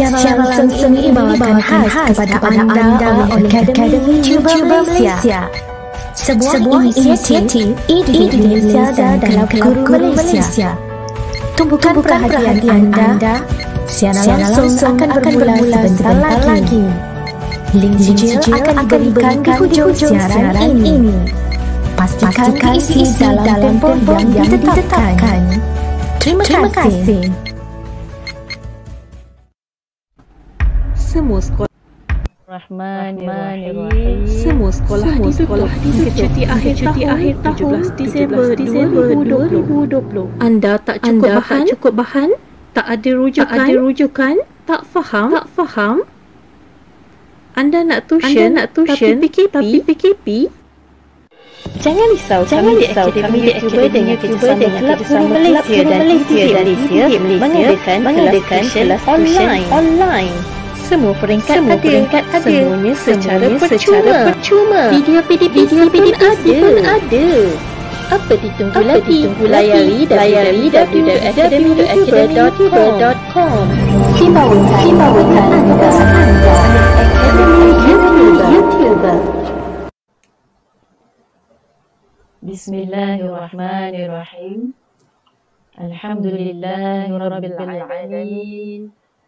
Siaran, langsung, langsung ini kepada anda, oleh Akademi Cuba Malaysia. Sebuah, Sebuah inisiatif Malaysia dan Kelab Guru Malaysia. Malaysia. perhatian, anda. anda. langsung, akan, akan sebentar lagi. Link sijil akan diberikan di hujung siaran ini. Pastikan diisi dalam tempoh yang ditetapkan. Terima kasih. Semua sekolah Semua sekolah Cuti akhir cuti akhir tahun 17 Disember 17 Disember 2020. 2020 Anda tak cukup Anda bahan tak cukup bahan tak ada rujukan tak ada rujukan tak faham tak faham Anda nak tuition Anda nak tuition tapi PKP tapi PKP Jangan risau, jangan kami risau. Kami di Aktiva dan Aktiva dan Kelab Guru Malaysia dan Aktiva Malaysia, Malaysia, Malaysia mengadakan, mengadakan kelas tuition online. online semua peringkat semua ada. peringkat ada semuanya secara, semuanya percuma. secara percuma video PDP video pun ada. ada apa ditunggu apa lagi ditunggu layari layari www.academy.com simbawan simbawan anda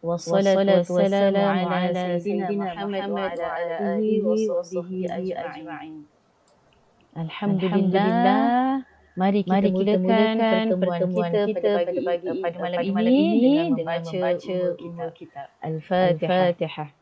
والصلاة والسلام على سيدنا Mari kita, Mari kita mulakan pertemuan kita, kita pada, pagi, pada malam ini, ini dengan membaca kitab Al-Fatihah. al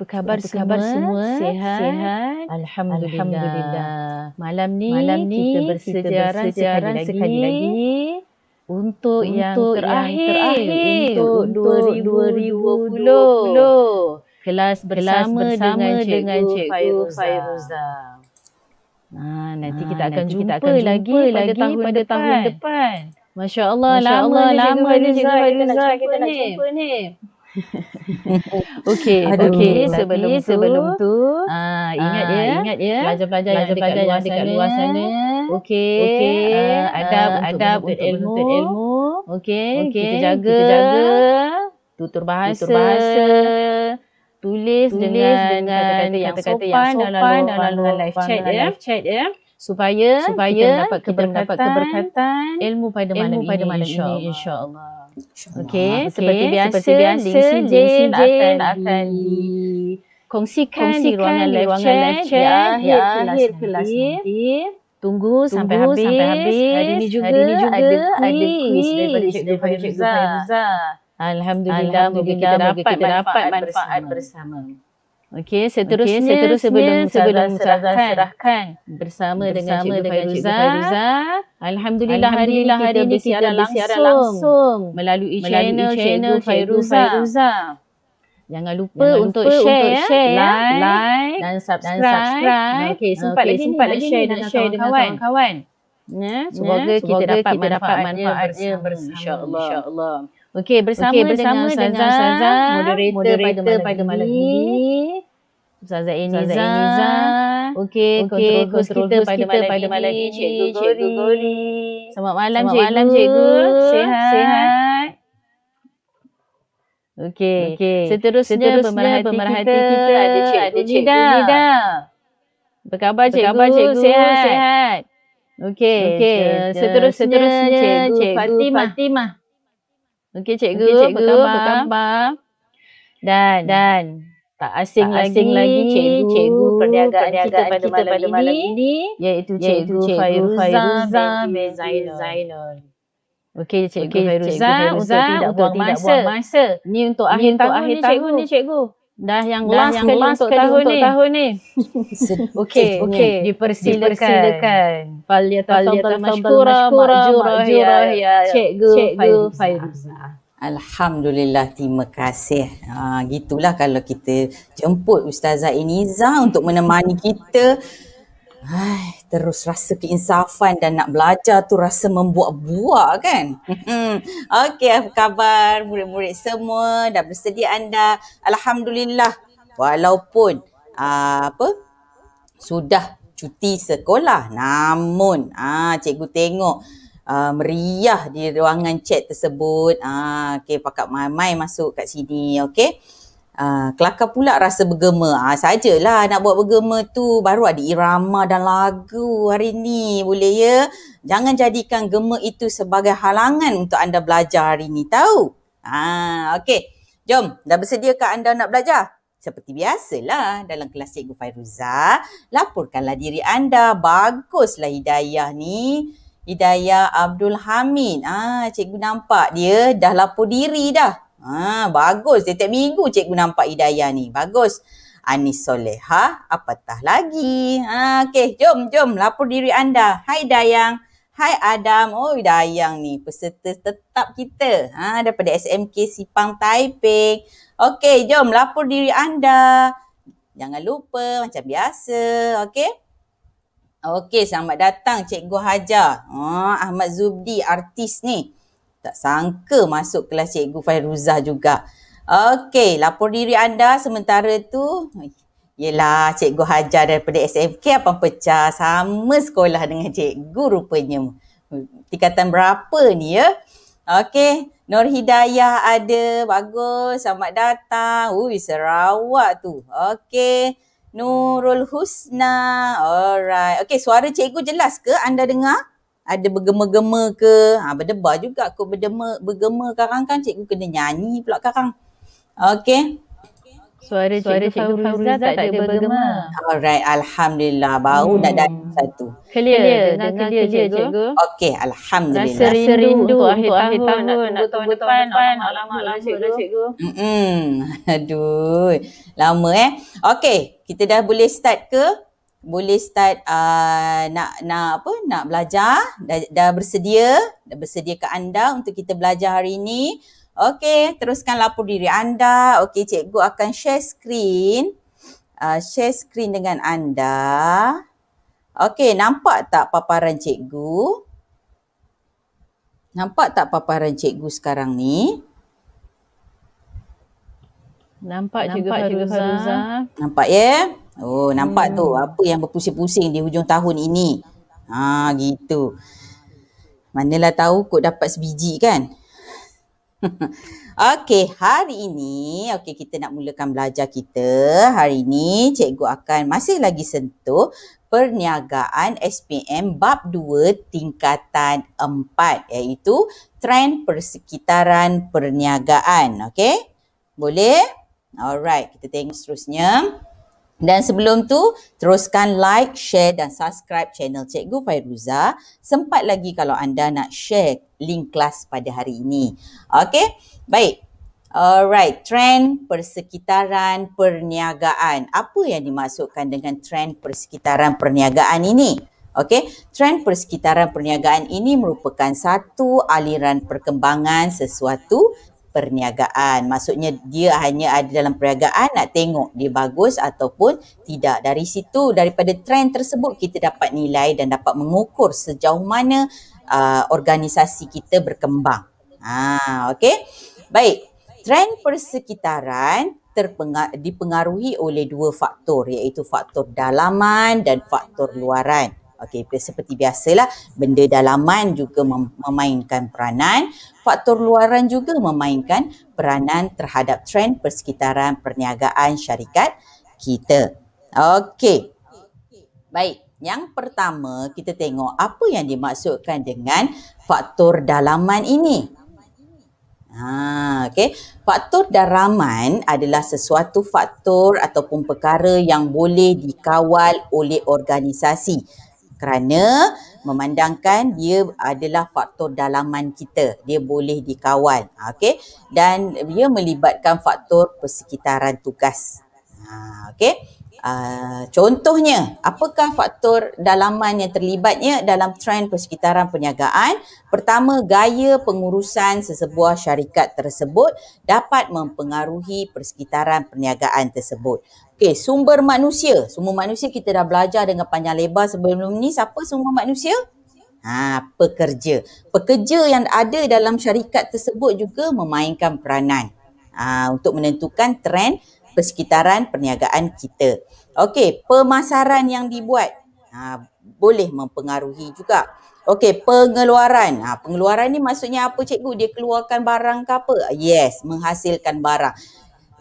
apa khabar, apa khabar semua? Sihat? Sihat? Alhamdulillah. Alhamdulillah. Malam ni, Malam ni kita bersejarah, kita lagi. lagi. Untuk, untuk yang, terakhir. yang terakhir. Untuk, untuk 2020. 2020. Kelas bersama, bersama dengan Cikgu, Cikgu Fairuza. Nah, nanti kita akan nanti jumpa, jumpa lagi pada, lagi tahun, pada depan. tahun depan. Masya Allah, Masya lama, Allah, lama ni Cikgu Fairuza. Kita, kita nak jumpa ni. okay, Aduh, okay. Sebelum, tu, sebelum tu, uh, ingat uh, ya, ingat ya. Pelajar-pelajar yang dekat, pelajar luar, sana. luar sana. Okay, okay. Uh, ah, adab, uh, adab untuk, ilmu. ilmu. Okay, hmm, okay. Kita jaga. kita jaga. Tutur bahasa. Tutur bahasa. Tulis, tulis dengan, kata-kata yang, yang sopan, sopan dalam, dalam, live chat ya. Live chat ya. Supaya, supaya kita, dapat kita keberkatan ilmu pada malam ilmu ini, insya-Allah. Insya Okey, seperti, okay. biasa, seperti biasa, Ling Sin Jin, Ling Sin Jin akan, akan di... kongsikan, di ruangan live chat, ya, head ya, kelas, kelas nanti. nanti. Tunggu, Tunggu sampai, habis. sampai habis. Hari ini juga, hari ni juga ada quiz daripada Cikgu Fahiruza. Alhamdulillah, Alhamdulillah, moga kita dapat, kita dapat manfaat, manfaat bersama. bersama. Okey, seterusnya, okay, seterusnya sebelum sebelum serahkan, serahkan, bersama, bersama dengan Cikgu Fairuza. Alhamdulillah, Alhamdulillah hari ini kita bersiaran langsung, langsung melalui channel, channel Fairuza. Jangan lupa, Jangan lupa untuk share, untuk share ya. like, like dan subscribe. subscribe. Okey, sempat okay, lagi sempat lagi share dengan share dengan kawan-kawan. Ya, semoga, semoga kita dapat kita manfaatnya, manfaatnya bersama, bersama. insya-Allah. Insya Okey bersama, okay, bersama dengan Ustazah moderator, moderator pada malam ini. Ustazah Eniza. Eniza. Okey okey kontrol, kontrol kita, pada, malam pada malam ini Cikgu Gori. Selamat malam Selamat Cikgu. malam Cikgu. Sihat. Sihat. Okey. Okay. Seterusnya, Seterusnya pemerhati, kita, kita, ada Cikgu, ada Cikgu Nida. Nida. Apa khabar Cikgu? Apa khabar Cikgu? Sihat. Sihat. Okey. Okay. Eh, seterusnya, Seterusnya Cikgu, Cikgu Fatimah. Fatimah. Okey cikgu, okay, cikgu, apa khabar? Dan, dan tak asing, tak asing lagi, lagi cikgu, cikgu perniagaan, kita, kita pada, kita malam, pada malam, ini, malam ini iaitu cikgu, cikgu Fairuza bin Zainal. Okey cikgu, okay, Fairuza, cikgu, Fairuza, untuk, tidak, untuk buang masa. Ni untuk akhir, ni tahun, ni, cikgu. ni cikgu. Dah yang dah last yang last untuk, tahun, untuk ni. tahun ni. okay, okay. Dipersilakan. Dipersilakan. Falia tahu mashkura, mashkura, makjura, ya, ya. cikgu, cikgu Fairuza. Alhamdulillah, terima kasih. Ha, gitulah kalau kita jemput Ustazah Iniza untuk menemani kita. Hai terus rasa keinsafan dan nak belajar tu rasa membuak-buak kan? Hmm. Okey, apa khabar murid-murid semua? Dah bersedia anda? Alhamdulillah. Walaupun aa, ah, apa sudah cuti sekolah, namun ah cikgu tengok Uh, meriah di ruangan chat tersebut. uh, ah, okay, pakat mai-mai masuk kat sini, okay? Uh, kelakar pula rasa bergema. Uh, sajalah nak buat bergema tu. Baru ada irama dan lagu hari ni. Boleh ya? Jangan jadikan gema itu sebagai halangan untuk anda belajar hari ni. Tahu? Ha, okey, Jom, dah bersedia ke anda nak belajar? Seperti biasalah dalam kelas Cikgu Fairuza, laporkanlah diri anda. Baguslah Hidayah ni. Hidayah Abdul Hamid. Ah, Cikgu nampak dia dah lapor diri dah. Ha, bagus. Setiap minggu cikgu nampak Hidayah ni. Bagus. Anis Soleha, ha? apatah lagi. Ha, okay, jom, jom. Lapor diri anda. Hai Dayang. Hai Adam. Oh, Dayang ni. Peserta tetap kita. Ha, daripada SMK Sipang Taipei. Okay, jom. Lapor diri anda. Jangan lupa. Macam biasa. Okay. Okey, selamat datang Cikgu Hajar. Oh, Ahmad Zubdi, artis ni. Tak sangka masuk kelas Cikgu Fairuzah juga. Okey, lapor diri anda sementara tu. Yelah, Cikgu Hajar daripada SMK Abang Pecah sama sekolah dengan Cikgu rupanya. Tingkatan berapa ni ya? Okey, Nur Hidayah ada. Bagus, selamat datang. Ui, Sarawak tu. Okey, Nurul Husna. Alright. Okey, suara cikgu jelas ke anda dengar? ada bergema-gema ke ha, berdebar juga kot berdema, bergema karang kan cikgu kena nyanyi pula karang okey suara cikgu, suara cikgu Fahruzah Fahruzah tak, tak ada bergema. alright alhamdulillah baru hmm. dah datang satu clear clear, dengan clear cikgu, cikgu. okey alhamdulillah rasa rindu, rindu untuk akhir, akhir tahun, tahun nak tahun depan alamak alamak cikgu, cikgu. aduh lama eh okey kita dah boleh start ke boleh start uh, nak nak apa nak belajar dah, dah bersedia dah bersedia ke anda untuk kita belajar hari ini okey teruskan lapor diri anda okey cikgu akan share screen uh, share screen dengan anda okey nampak tak paparan cikgu nampak tak paparan cikgu sekarang ni nampak, nampak cikgu, cikgu nampak ya yeah? Oh nampak hmm. tu apa yang berpusing-pusing di hujung tahun ini. Ha gitu. Manalah tahu kot dapat sebiji kan. okay hari ini okay kita nak mulakan belajar kita. Hari ini cikgu akan masih lagi sentuh perniagaan SPM bab 2 tingkatan 4 iaitu trend persekitaran perniagaan. Okay boleh? Alright kita tengok seterusnya. Dan sebelum tu, teruskan like, share dan subscribe channel Cikgu Fairuza. Sempat lagi kalau anda nak share link kelas pada hari ini. Okay, baik. Alright, trend persekitaran perniagaan. Apa yang dimasukkan dengan trend persekitaran perniagaan ini? Okey, trend persekitaran perniagaan ini merupakan satu aliran perkembangan sesuatu perniagaan. Maksudnya dia hanya ada dalam perniagaan nak tengok dia bagus ataupun tidak. Dari situ, daripada trend tersebut kita dapat nilai dan dapat mengukur sejauh mana uh, organisasi kita berkembang. Ha, okay. Baik, trend persekitaran dipengaruhi oleh dua faktor iaitu faktor dalaman dan faktor luaran. Okey, seperti biasalah, benda dalaman juga mem- memainkan peranan, faktor luaran juga memainkan peranan terhadap trend persekitaran perniagaan syarikat kita. Okey. Baik, yang pertama kita tengok apa yang dimaksudkan dengan faktor dalaman ini. Ha, okay. Faktor dalaman adalah sesuatu faktor ataupun perkara yang boleh dikawal oleh organisasi kerana memandangkan dia adalah faktor dalaman kita. Dia boleh dikawal. Okey. Dan dia melibatkan faktor persekitaran tugas. Ha, okey. Uh, contohnya, apakah faktor dalaman yang terlibatnya dalam trend persekitaran perniagaan? Pertama, gaya pengurusan sesebuah syarikat tersebut dapat mempengaruhi persekitaran perniagaan tersebut. Okey, sumber manusia. Semua manusia kita dah belajar dengan panjang lebar sebelum ni. Siapa sumber manusia? Ha, pekerja. Pekerja yang ada dalam syarikat tersebut juga memainkan peranan ha, untuk menentukan trend persekitaran perniagaan kita. Okey, pemasaran yang dibuat ha, boleh mempengaruhi juga. Okey, pengeluaran. Ha, pengeluaran ni maksudnya apa cikgu? Dia keluarkan barang ke apa? Yes, menghasilkan barang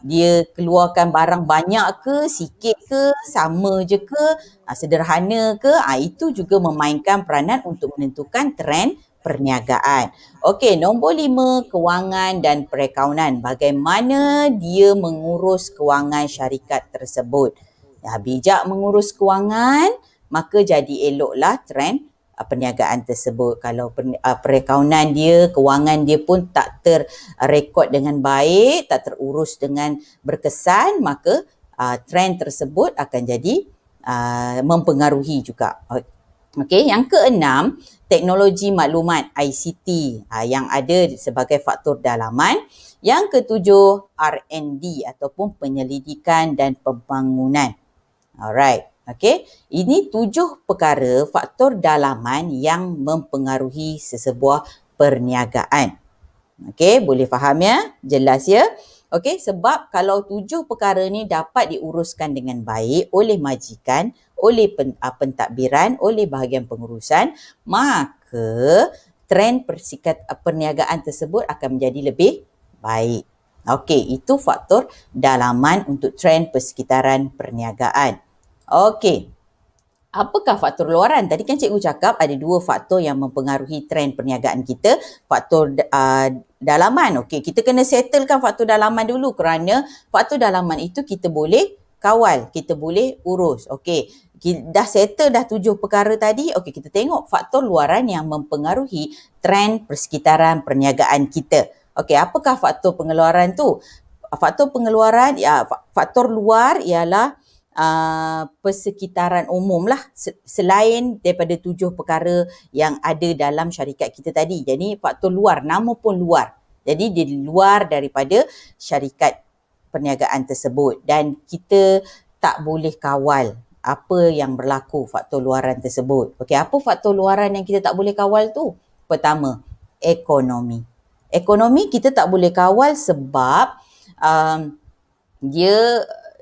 dia keluarkan barang banyak ke, sikit ke, sama je ke, ah, sederhana ke, ah, itu juga memainkan peranan untuk menentukan trend perniagaan. Okey, nombor lima, kewangan dan perakaunan. Bagaimana dia mengurus kewangan syarikat tersebut? Ya, bijak mengurus kewangan, maka jadi eloklah trend uh, perniagaan tersebut kalau per, uh, perakaunan dia kewangan dia pun tak terrekod dengan baik tak terurus dengan berkesan maka uh, trend tersebut akan jadi uh, mempengaruhi juga okey yang keenam teknologi maklumat ICT uh, yang ada sebagai faktor dalaman yang ketujuh R&D ataupun penyelidikan dan pembangunan alright Okey, ini tujuh perkara faktor dalaman yang mempengaruhi sesebuah perniagaan. Okey, boleh faham ya? Jelas ya? Okey, sebab kalau tujuh perkara ni dapat diuruskan dengan baik oleh majikan, oleh pen, a, ah, pentadbiran, oleh bahagian pengurusan, maka trend persikat a, ah, perniagaan tersebut akan menjadi lebih baik. Okey, itu faktor dalaman untuk trend persekitaran perniagaan. Okey. Apakah faktor luaran? Tadi kan cikgu cakap ada dua faktor yang mempengaruhi trend perniagaan kita. Faktor uh, dalaman. Okey, kita kena settlekan faktor dalaman dulu kerana faktor dalaman itu kita boleh kawal, kita boleh urus. Okey, dah settle dah tujuh perkara tadi. Okey, kita tengok faktor luaran yang mempengaruhi trend persekitaran perniagaan kita. Okey, apakah faktor pengeluaran tu? Faktor pengeluaran, ya, faktor luar ialah Uh, persekitaran umum lah selain daripada tujuh perkara yang ada dalam syarikat kita tadi. Jadi faktor luar, nama pun luar. Jadi di luar daripada syarikat perniagaan tersebut dan kita tak boleh kawal apa yang berlaku faktor luaran tersebut. Okey, apa faktor luaran yang kita tak boleh kawal tu? Pertama, ekonomi. Ekonomi kita tak boleh kawal sebab um, dia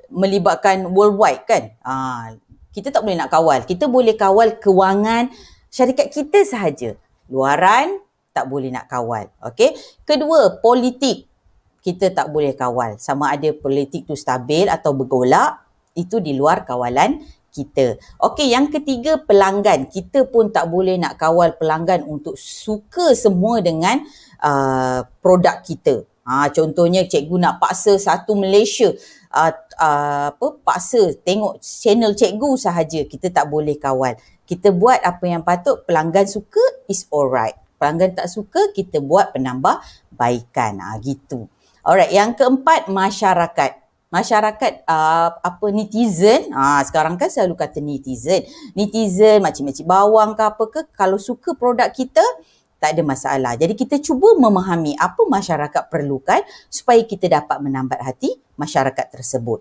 melibatkan worldwide kan ha, kita tak boleh nak kawal kita boleh kawal kewangan syarikat kita sahaja luaran tak boleh nak kawal okey kedua politik kita tak boleh kawal sama ada politik tu stabil atau bergolak itu di luar kawalan kita. Okey, yang ketiga pelanggan. Kita pun tak boleh nak kawal pelanggan untuk suka semua dengan uh, produk kita. Ha, contohnya cikgu nak paksa satu Malaysia uh, uh, apa paksa tengok channel cikgu sahaja kita tak boleh kawal. Kita buat apa yang patut pelanggan suka is alright. Pelanggan tak suka kita buat penambah baikan ha, gitu. Alright yang keempat masyarakat masyarakat uh, apa netizen ah ha, sekarang kan selalu kata netizen netizen macam-macam bawang ke apa ke kalau suka produk kita tak ada masalah. Jadi kita cuba memahami apa masyarakat perlukan supaya kita dapat menambat hati masyarakat tersebut.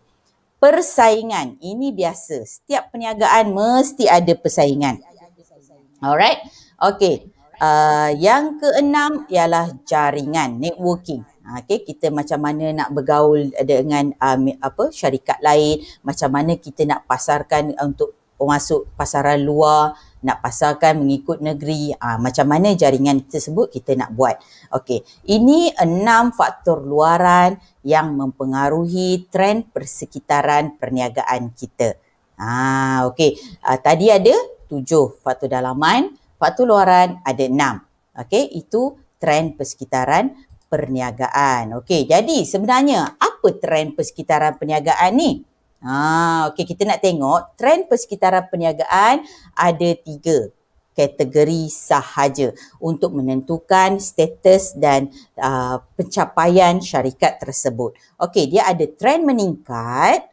Persaingan, ini biasa. Setiap perniagaan mesti ada persaingan. Alright, okay. Uh, yang keenam ialah jaringan, networking. Okay, kita macam mana nak bergaul dengan um, apa syarikat lain, macam mana kita nak pasarkan untuk masuk pasaran luar, nak pasarkan mengikut negeri uh, macam mana jaringan tersebut kita nak buat okey ini enam faktor luaran yang mempengaruhi trend persekitaran perniagaan kita ah uh, okey uh, tadi ada tujuh faktor dalaman faktor luaran ada enam okey itu trend persekitaran perniagaan okey jadi sebenarnya apa trend persekitaran perniagaan ni Ha, okay, kita nak tengok trend persekitaran perniagaan ada tiga kategori sahaja untuk menentukan status dan uh, pencapaian syarikat tersebut. Okay, dia ada trend meningkat,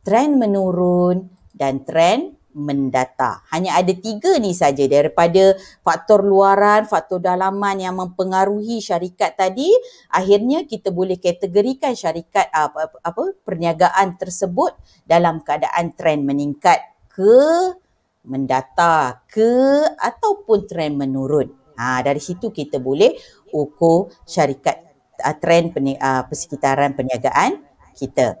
trend menurun dan trend mendata. Hanya ada tiga ni saja daripada faktor luaran, faktor dalaman yang mempengaruhi syarikat tadi. Akhirnya kita boleh kategorikan syarikat ah, apa, apa perniagaan tersebut dalam keadaan trend meningkat ke mendata ke ataupun trend menurun. Ha, dari situ kita boleh ukur syarikat ah, trend peni, uh, persekitaran perniagaan kita.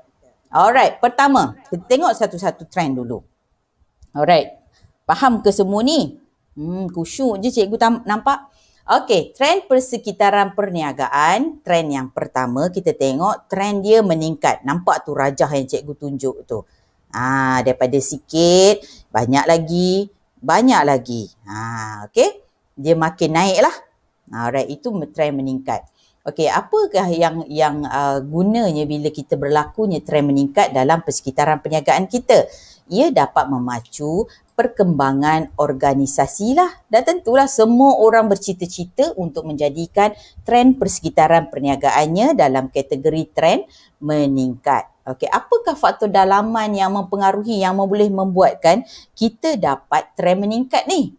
Alright, pertama kita tengok satu-satu trend dulu. Alright. Faham ke semua ni? Hmm, kusyuk je cikgu tam- nampak. Okey, trend persekitaran perniagaan. Trend yang pertama kita tengok trend dia meningkat. Nampak tu rajah yang cikgu tunjuk tu. Ha, daripada sikit, banyak lagi, banyak lagi. Ha, okey, dia makin naik lah. Alright, itu trend meningkat. Okay, apakah yang yang uh, gunanya bila kita berlakunya trend meningkat dalam persekitaran perniagaan kita? ia dapat memacu perkembangan organisasi lah dan tentulah semua orang bercita-cita untuk menjadikan trend persekitaran perniagaannya dalam kategori trend meningkat. Okey, apakah faktor dalaman yang mempengaruhi yang boleh membuatkan kita dapat trend meningkat ni?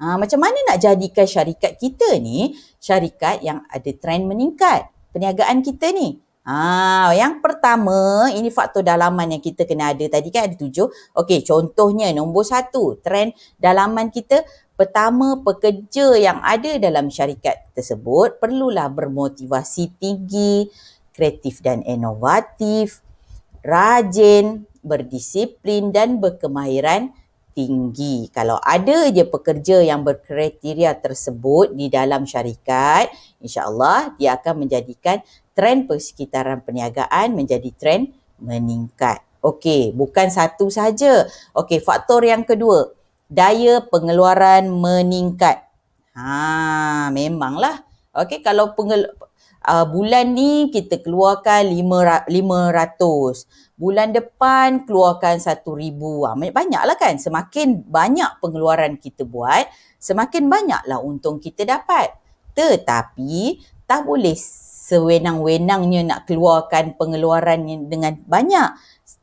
Ha, macam mana nak jadikan syarikat kita ni syarikat yang ada trend meningkat? Perniagaan kita ni Ah, yang pertama, ini faktor dalaman yang kita kena ada tadi kan ada tujuh. Okey, contohnya nombor satu, trend dalaman kita. Pertama, pekerja yang ada dalam syarikat tersebut perlulah bermotivasi tinggi, kreatif dan inovatif, rajin, berdisiplin dan berkemahiran tinggi. Kalau ada je pekerja yang berkriteria tersebut di dalam syarikat, insyaAllah dia akan menjadikan trend persekitaran perniagaan menjadi trend meningkat. Okey, bukan satu saja. Okey, faktor yang kedua, daya pengeluaran meningkat. Ha, memanglah. Okey, kalau pengel, uh, bulan ni kita keluarkan lima ratus bulan depan keluarkan satu ribu. Ah, banyak lah kan. Semakin banyak pengeluaran kita buat, semakin banyaklah untung kita dapat. Tetapi tak boleh sewenang-wenangnya nak keluarkan pengeluaran dengan banyak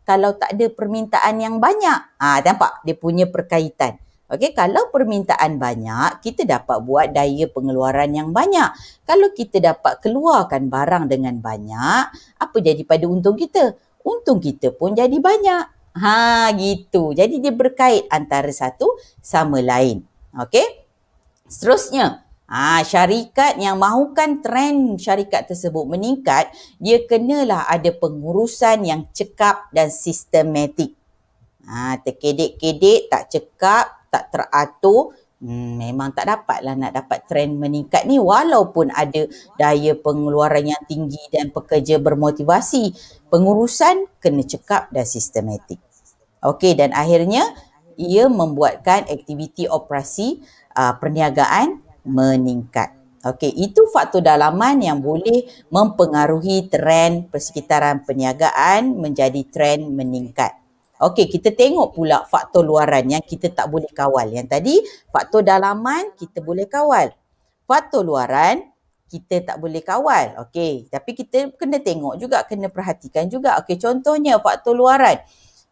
kalau tak ada permintaan yang banyak. Ah ha, nampak dia punya perkaitan. Okey, kalau permintaan banyak, kita dapat buat daya pengeluaran yang banyak. Kalau kita dapat keluarkan barang dengan banyak, apa jadi pada untung kita? untung kita pun jadi banyak. Ha gitu. Jadi dia berkait antara satu sama lain. Okey. Seterusnya, ha syarikat yang mahukan trend syarikat tersebut meningkat, dia kenalah ada pengurusan yang cekap dan sistematik. Ha terkedek-kedek tak cekap, tak teratur, hmm, memang tak dapatlah nak dapat trend meningkat ni walaupun ada daya pengeluaran yang tinggi dan pekerja bermotivasi. Pengurusan kena cekap dan sistematik. Okey dan akhirnya ia membuatkan aktiviti operasi uh, perniagaan meningkat. Okey, itu faktor dalaman yang boleh mempengaruhi trend persekitaran perniagaan menjadi trend meningkat. Okey, kita tengok pula faktor luaran yang kita tak boleh kawal. Yang tadi, faktor dalaman kita boleh kawal. Faktor luaran kita tak boleh kawal. Okey, tapi kita kena tengok juga, kena perhatikan juga. Okey, contohnya faktor luaran.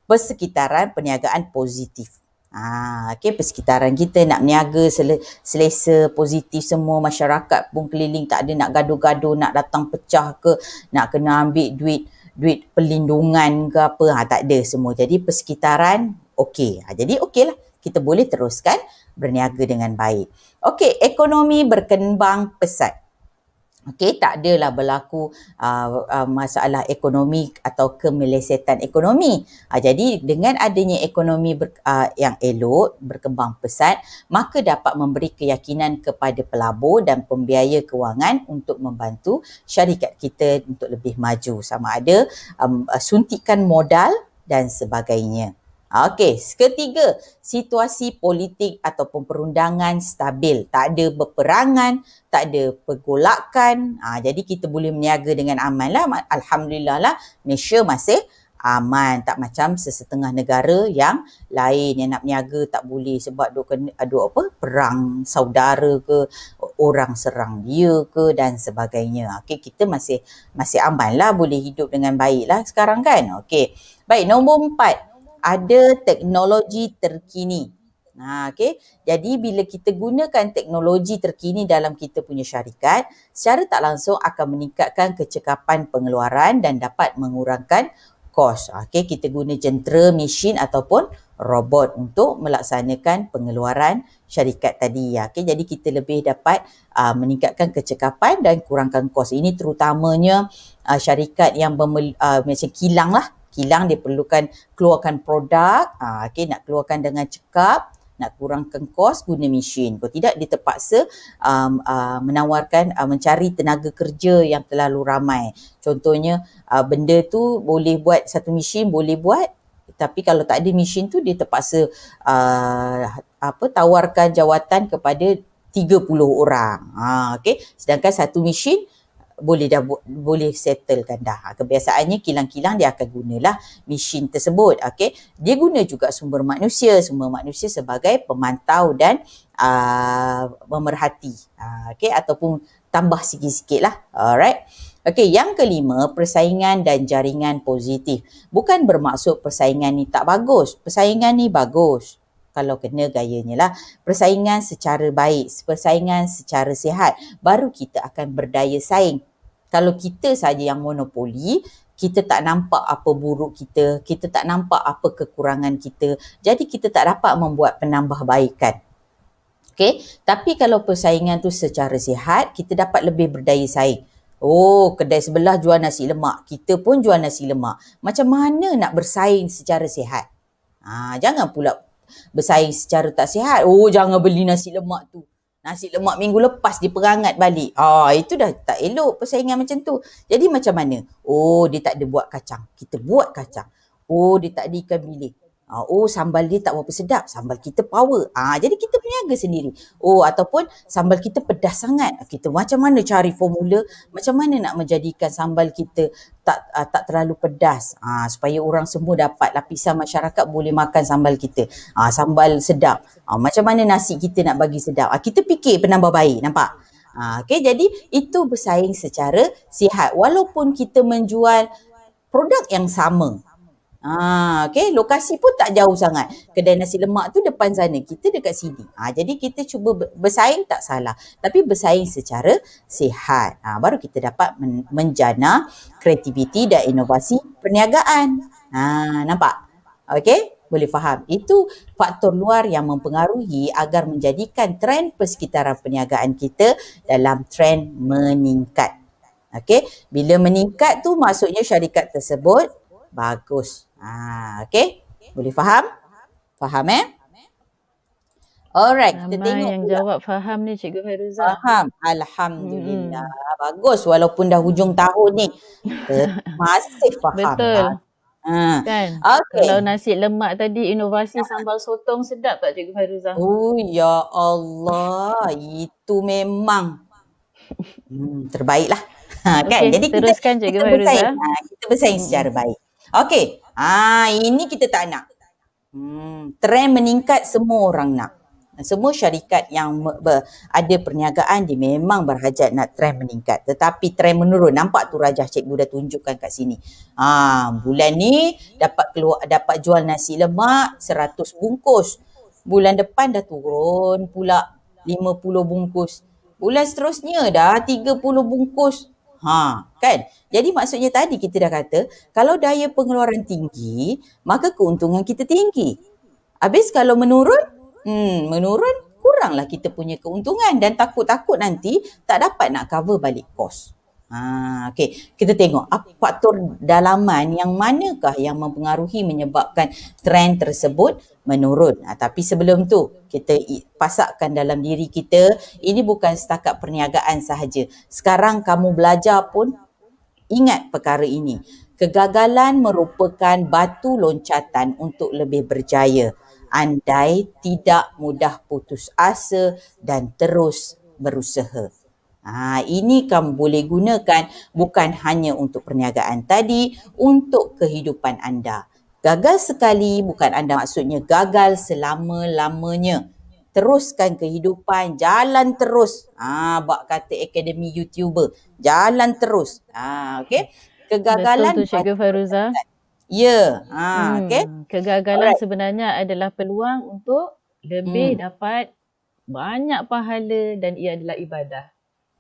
Persekitaran perniagaan positif. Ah, okey, persekitaran kita nak meniaga selesa, positif semua, masyarakat pun keliling tak ada nak gaduh-gaduh, nak datang pecah ke, nak kena ambil duit duit perlindungan ke apa ha, tak ada semua jadi persekitaran okey ha, jadi okeylah kita boleh teruskan berniaga dengan baik okey ekonomi berkembang pesat Okey, tak adalah berlaku uh, uh, masalah ekonomi atau kemelesetan ekonomi. Uh, jadi dengan adanya ekonomi ber, uh, yang elok, berkembang pesat, maka dapat memberi keyakinan kepada pelabur dan pembiaya kewangan untuk membantu syarikat kita untuk lebih maju. Sama ada um, uh, suntikan modal dan sebagainya. Okey, ketiga, situasi politik ataupun perundangan stabil. Tak ada berperangan, tak ada pergolakan. Ha, jadi kita boleh meniaga dengan aman lah. Alhamdulillah lah Malaysia masih aman. Tak macam sesetengah negara yang lain yang nak meniaga tak boleh sebab ada, ada ah, apa perang saudara ke orang serang dia ke dan sebagainya. Okey kita masih masih aman lah boleh hidup dengan baik lah sekarang kan. Okey baik nombor empat ada teknologi terkini. Ha, okay. Jadi bila kita gunakan teknologi terkini dalam kita punya syarikat, secara tak langsung akan meningkatkan kecekapan pengeluaran dan dapat mengurangkan kos. Ha, okay. Kita guna jentera, mesin ataupun robot untuk melaksanakan pengeluaran syarikat tadi. Ha, okay. Jadi kita lebih dapat uh, meningkatkan kecekapan dan kurangkan kos. Ini terutamanya uh, syarikat yang bermel, uh, macam kilang lah kilang dia perlukan keluarkan produk, okay, nak keluarkan dengan cekap nak kurangkan kos guna mesin. Kalau tidak dia terpaksa um, uh, menawarkan uh, mencari tenaga kerja yang terlalu ramai. Contohnya uh, benda tu boleh buat satu mesin boleh buat tapi kalau tak ada mesin tu dia terpaksa uh, apa tawarkan jawatan kepada 30 orang. Ha okey. Sedangkan satu mesin boleh dah boleh settlekan dah. Ha, kebiasaannya kilang-kilang dia akan gunalah mesin tersebut. Okey. Dia guna juga sumber manusia, sumber manusia sebagai pemantau dan uh, memerhati. Uh, Okey ataupun tambah sikit-sikit lah. Alright. Okey, yang kelima, persaingan dan jaringan positif. Bukan bermaksud persaingan ni tak bagus. Persaingan ni bagus kalau kena gayanya lah. Persaingan secara baik, persaingan secara sihat, baru kita akan berdaya saing. Kalau kita saja yang monopoli, kita tak nampak apa buruk kita, kita tak nampak apa kekurangan kita. Jadi kita tak dapat membuat penambahbaikan. Okay? Tapi kalau persaingan tu secara sihat, kita dapat lebih berdaya saing. Oh, kedai sebelah jual nasi lemak. Kita pun jual nasi lemak. Macam mana nak bersaing secara sihat? Ha, jangan pula bersaing secara tak sihat. Oh jangan beli nasi lemak tu. Nasi lemak minggu lepas diperangat balik. Ah itu dah tak elok persaingan macam tu. Jadi macam mana? Oh dia tak ada buat kacang. Kita buat kacang. Oh dia tak ada ikan bilik. Uh, oh sambal dia tak berapa sedap, sambal kita power. Ah uh, jadi kita peniaga sendiri. Oh ataupun sambal kita pedas sangat. Ah, kita macam mana cari formula, macam mana nak menjadikan sambal kita tak uh, tak terlalu pedas. Ah supaya orang semua dapat lapisan masyarakat boleh makan sambal kita. Ah sambal sedap. Ah macam mana nasi kita nak bagi sedap. Ah kita fikir penambah baik, nampak? Ah okay? jadi itu bersaing secara sihat walaupun kita menjual produk yang sama. Ha, okay. Lokasi pun tak jauh sangat. Kedai nasi lemak tu depan sana. Kita dekat sini. Ha, jadi kita cuba bersaing tak salah. Tapi bersaing secara sihat. Ha, baru kita dapat men- menjana kreativiti dan inovasi perniagaan. Ha, nampak? Okay. Boleh faham. Itu faktor luar yang mempengaruhi agar menjadikan trend persekitaran perniagaan kita dalam trend meningkat. Okay. Bila meningkat tu maksudnya syarikat tersebut bagus Ah, okay. Boleh faham? Faham eh? Alright, kita tengok yang pula. jawab faham ni Cikgu Fairuza. Faham. Alhamdulillah. Hmm. Bagus walaupun dah hujung tahun ni. Masih faham. Ah. Betul. Ha. Kan? Okay. Kalau nasi lemak tadi inovasi sambal sotong sedap tak Cikgu Fairuza? Oh ya Allah, itu memang hmm, terbaiklah. Ha, kan? Okay, Jadi teruskan kita, Cikgu kita Bersaing, ha, kita bersaing hmm. secara baik. Okay. Ah ini kita tak nak. Hmm, trend meningkat semua orang nak. Semua syarikat yang ada perniagaan dia memang berhajat nak trend meningkat. Tetapi trend menurun. Nampak tu rajah cik dah tunjukkan kat sini. Ah bulan ni dapat keluar dapat jual nasi lemak 100 bungkus. Bulan depan dah turun pula 50 bungkus. Bulan seterusnya dah 30 bungkus. Ha, kan? Jadi maksudnya tadi kita dah kata, kalau daya pengeluaran tinggi, maka keuntungan kita tinggi. Habis kalau menurun, hmm, menurun, kuranglah kita punya keuntungan dan takut-takut nanti tak dapat nak cover balik kos. Ah, ha, okay. Kita tengok apa faktor dalaman yang manakah yang mempengaruhi menyebabkan trend tersebut menurun. Ah, tapi sebelum tu kita pasakkan dalam diri kita ini bukan setakat perniagaan sahaja. Sekarang kamu belajar pun ingat perkara ini. Kegagalan merupakan batu loncatan untuk lebih berjaya. Andai tidak mudah putus asa dan terus berusaha. Ha, ini kamu boleh gunakan bukan hanya untuk perniagaan tadi, untuk kehidupan anda. Gagal sekali bukan anda maksudnya gagal selama-lamanya. Teruskan kehidupan, jalan terus. Ah, ha, bak kata akademi YouTuber. Jalan terus. Ah, ha, okey. Kegagalan Betul tu Cikgu Faruza. Ya. Ha, hmm. okey. Kegagalan Alright. sebenarnya adalah peluang untuk lebih hmm. dapat banyak pahala dan ia adalah ibadah.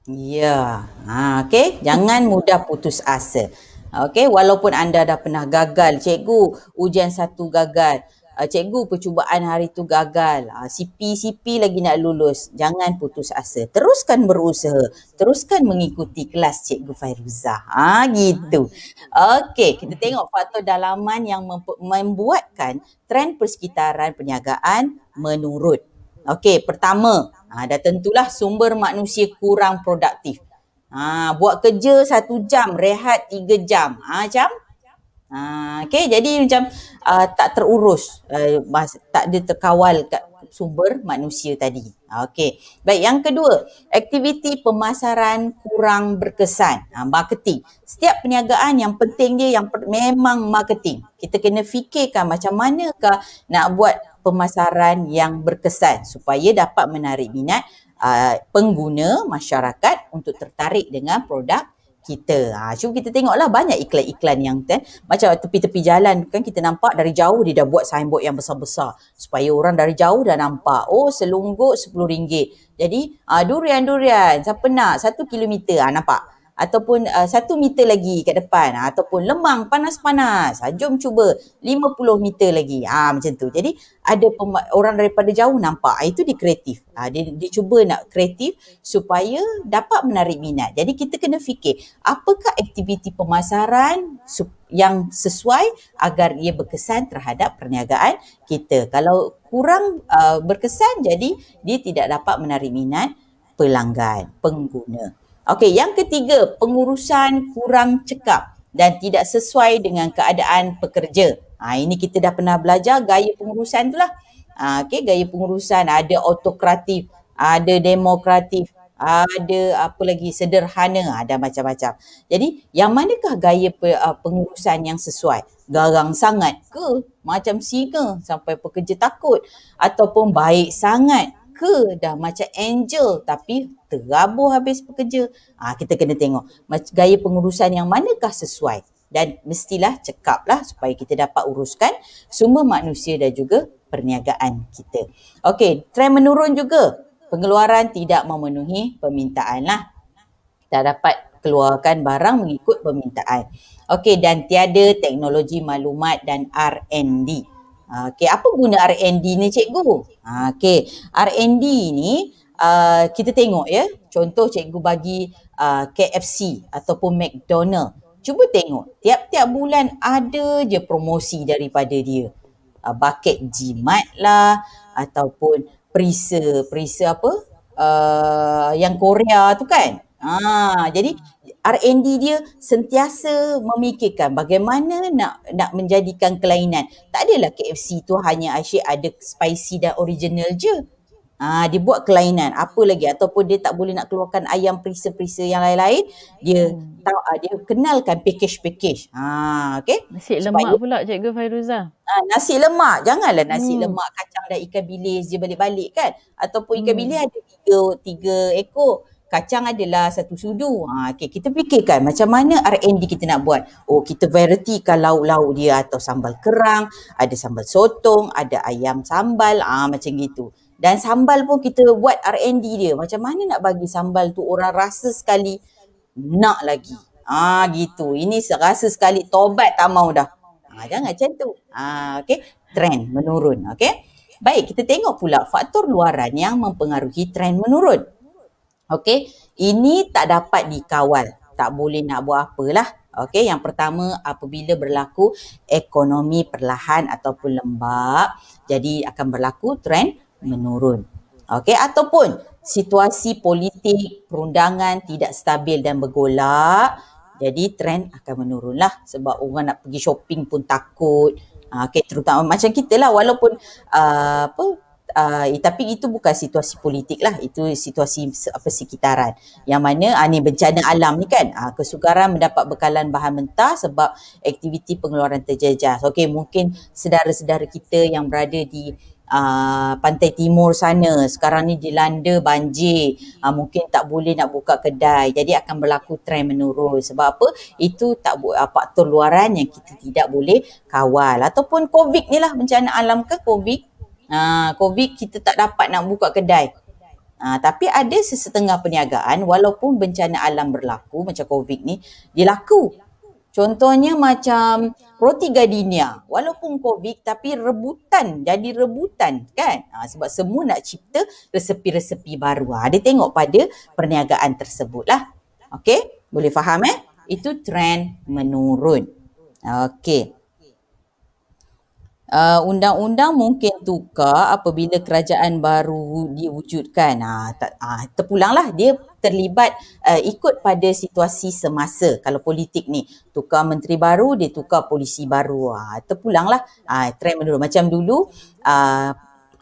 Ya, ha, okay. Jangan mudah putus asa. Okay, walaupun anda dah pernah gagal. Cikgu, ujian satu gagal. Ah, cikgu, percubaan hari tu gagal. CP-CP ah, lagi nak lulus. Jangan putus asa. Teruskan berusaha. Teruskan mengikuti kelas Cikgu Fairuza. Ha, ah, gitu. Okey, kita tengok faktor dalaman yang membuatkan trend persekitaran perniagaan menurut. Okey, pertama, ha, dah tentulah sumber manusia kurang produktif. Ha, buat kerja satu jam, rehat tiga jam. Ha, macam? Ha, Okey, jadi macam uh, tak terurus, uh, tak ada terkawal kat sumber manusia tadi. Okey, baik. Yang kedua, aktiviti pemasaran kurang berkesan. Ha, marketing. Setiap perniagaan yang penting dia yang memang marketing. Kita kena fikirkan macam manakah nak buat pemasaran yang berkesan supaya dapat menarik minat uh, pengguna masyarakat untuk tertarik dengan produk kita. Ha, cuba kita tengoklah banyak iklan-iklan yang kan, macam tepi-tepi jalan kan kita nampak dari jauh dia dah buat signboard yang besar-besar supaya orang dari jauh dah nampak. Oh selungguk RM10. Jadi uh, durian-durian siapa nak satu kilometer ha, nampak? ataupun uh, satu meter lagi kat depan ah, ataupun lemang panas-panas ah, jom cuba lima puluh meter lagi ha, macam tu jadi ada orang daripada jauh nampak itu dia kreatif ha, dia, dia cuba nak kreatif supaya dapat menarik minat jadi kita kena fikir apakah aktiviti pemasaran yang sesuai agar ia berkesan terhadap perniagaan kita kalau kurang uh, berkesan jadi dia tidak dapat menarik minat pelanggan pengguna Okey, yang ketiga, pengurusan kurang cekap dan tidak sesuai dengan keadaan pekerja. Ha, ini kita dah pernah belajar gaya pengurusan itulah. Ha, Okey, gaya pengurusan ada autokratif, ada demokratif, ada apa lagi sederhana, ada ha, macam-macam. Jadi, yang manakah gaya uh, pengurusan yang sesuai? Garang sangat ke? Macam singa sampai pekerja takut? Ataupun baik sangat angka dah macam angel tapi terabur habis pekerja. Ah ha, kita kena tengok gaya pengurusan yang manakah sesuai dan mestilah cekaplah supaya kita dapat uruskan semua manusia dan juga perniagaan kita. Okey, trend menurun juga. Pengeluaran tidak memenuhi permintaan lah. Tak dapat keluarkan barang mengikut permintaan. Okey, dan tiada teknologi maklumat dan R&D. Ah, okey, apa guna R&D ni cikgu? Ah, okey, R&D ni uh, kita tengok ya. Contoh cikgu bagi uh, KFC ataupun McDonald. Cuba tengok, tiap-tiap bulan ada je promosi daripada dia. Uh, bucket jimat lah ataupun perisa, perisa apa? Uh, yang Korea tu kan? Ah, jadi R&D dia sentiasa memikirkan bagaimana nak nak menjadikan kelainan. Tak adalah KFC tu hanya asyik ada spicy dan original je. Ha, dia buat kelainan. Apa lagi? Ataupun dia tak boleh nak keluarkan ayam perisa-perisa yang lain-lain. Dia hmm. tahu, ah, dia kenalkan package-package. Ha, okay? Nasi lemak Supaya, pula Cikgu Fairuzah. Ha, nasi lemak. Janganlah nasi hmm. lemak kacang dan ikan bilis je balik-balik kan. Ataupun ikan hmm. bilis ada tiga, tiga ekor kacang adalah satu sudu. Ha, okay. Kita fikirkan macam mana R&D kita nak buat. Oh, kita varietykan lauk-lauk dia atau sambal kerang, ada sambal sotong, ada ayam sambal, ah ha, macam gitu. Dan sambal pun kita buat R&D dia. Macam mana nak bagi sambal tu orang rasa sekali nak lagi. Ah ha, gitu. Ini rasa sekali tobat tak mau dah. Ha, jangan macam tu. ha, okay. Trend menurun. Okay. Baik, kita tengok pula faktor luaran yang mempengaruhi trend menurun. Okey, ini tak dapat dikawal. Tak boleh nak buat apalah. Okey, yang pertama apabila berlaku ekonomi perlahan ataupun lembab, jadi akan berlaku trend menurun. Okey, ataupun situasi politik, perundangan tidak stabil dan bergolak, jadi trend akan menurunlah sebab orang nak pergi shopping pun takut. Ah, okey, terutama macam kita lah walaupun uh, apa uh, tapi itu bukan situasi politik lah itu situasi apa sekitaran yang mana uh, ni bencana alam ni kan uh, kesukaran mendapat bekalan bahan mentah sebab aktiviti pengeluaran terjejas okey mungkin saudara-saudara kita yang berada di Uh, pantai timur sana sekarang ni dilanda banjir uh, mungkin tak boleh nak buka kedai jadi akan berlaku trend menurun sebab apa itu tak bu- faktor luaran yang kita tidak boleh kawal ataupun covid ni lah bencana alam ke covid Ha, COVID kita tak dapat nak buka kedai. Ha, tapi ada sesetengah perniagaan walaupun bencana alam berlaku macam COVID ni, dia laku. Contohnya macam roti gardenia. Walaupun COVID tapi rebutan. Jadi rebutan kan. Ha, sebab semua nak cipta resepi-resepi baru. Ha, dia tengok pada perniagaan tersebut lah. Okay? Boleh faham eh? Itu trend menurun. Okay uh, undang-undang mungkin tukar apabila kerajaan baru diwujudkan. Ah uh, tak ah uh, terpulanglah dia terlibat uh, ikut pada situasi semasa kalau politik ni tukar menteri baru dia tukar polisi baru ah uh, terpulanglah ah uh, trend dulu macam dulu ah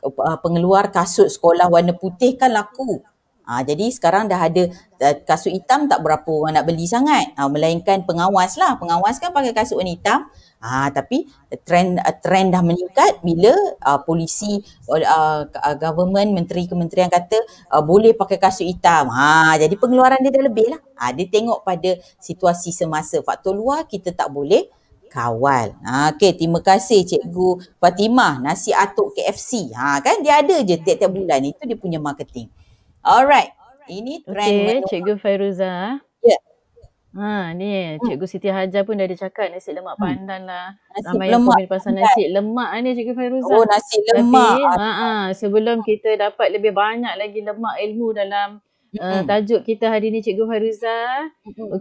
uh, pengeluar kasut sekolah warna putih kan laku Ha, jadi sekarang dah ada uh, kasut hitam tak berapa orang nak beli sangat. Ha, melainkan pengawas lah. Pengawas kan pakai kasut warna hitam. Ha, tapi trend uh, trend dah meningkat bila uh, polisi, uh, government, menteri kementerian kata uh, boleh pakai kasut hitam. Ha, jadi pengeluaran dia dah lebih lah. Ha, dia tengok pada situasi semasa faktor luar kita tak boleh kawal. Ha, okay, terima kasih Cikgu Fatimah. Nasi Atuk KFC. Ha, kan dia ada je tiap-tiap bulan. Itu dia punya marketing. Alright. Ini trend okay, menu. Cikgu Fairuza. Yeah. Ha, ni Cikgu Siti Hajar pun dah ada cakap nasi lemak hmm. pandan lah. Nasi Ramai lemak. Ramai pasal pandan. nasi lemak ni Cikgu Fairuza. Oh nasi lemak. Tapi, ha, ha, sebelum kita dapat lebih banyak lagi lemak ilmu dalam Uh, tajuk kita hari ni Cikgu Faruza.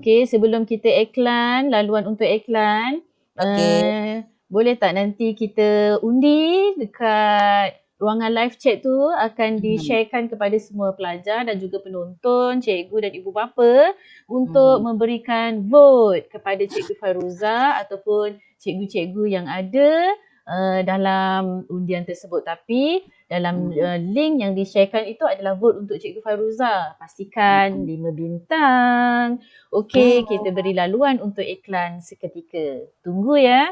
Okay, sebelum kita iklan, laluan untuk iklan. Okay. Uh, eh, boleh tak nanti kita undi dekat ruangan live chat tu akan hmm. di-sharekan kepada semua pelajar dan juga penonton, cikgu dan ibu bapa untuk hmm. memberikan vote kepada cikgu Faruza ataupun cikgu-cikgu yang ada uh, dalam undian tersebut. Tapi dalam uh, link yang di-sharekan itu adalah vote untuk cikgu Faruza. Pastikan hmm. lima bintang. Okey, kita beri laluan untuk iklan seketika. Tunggu ya.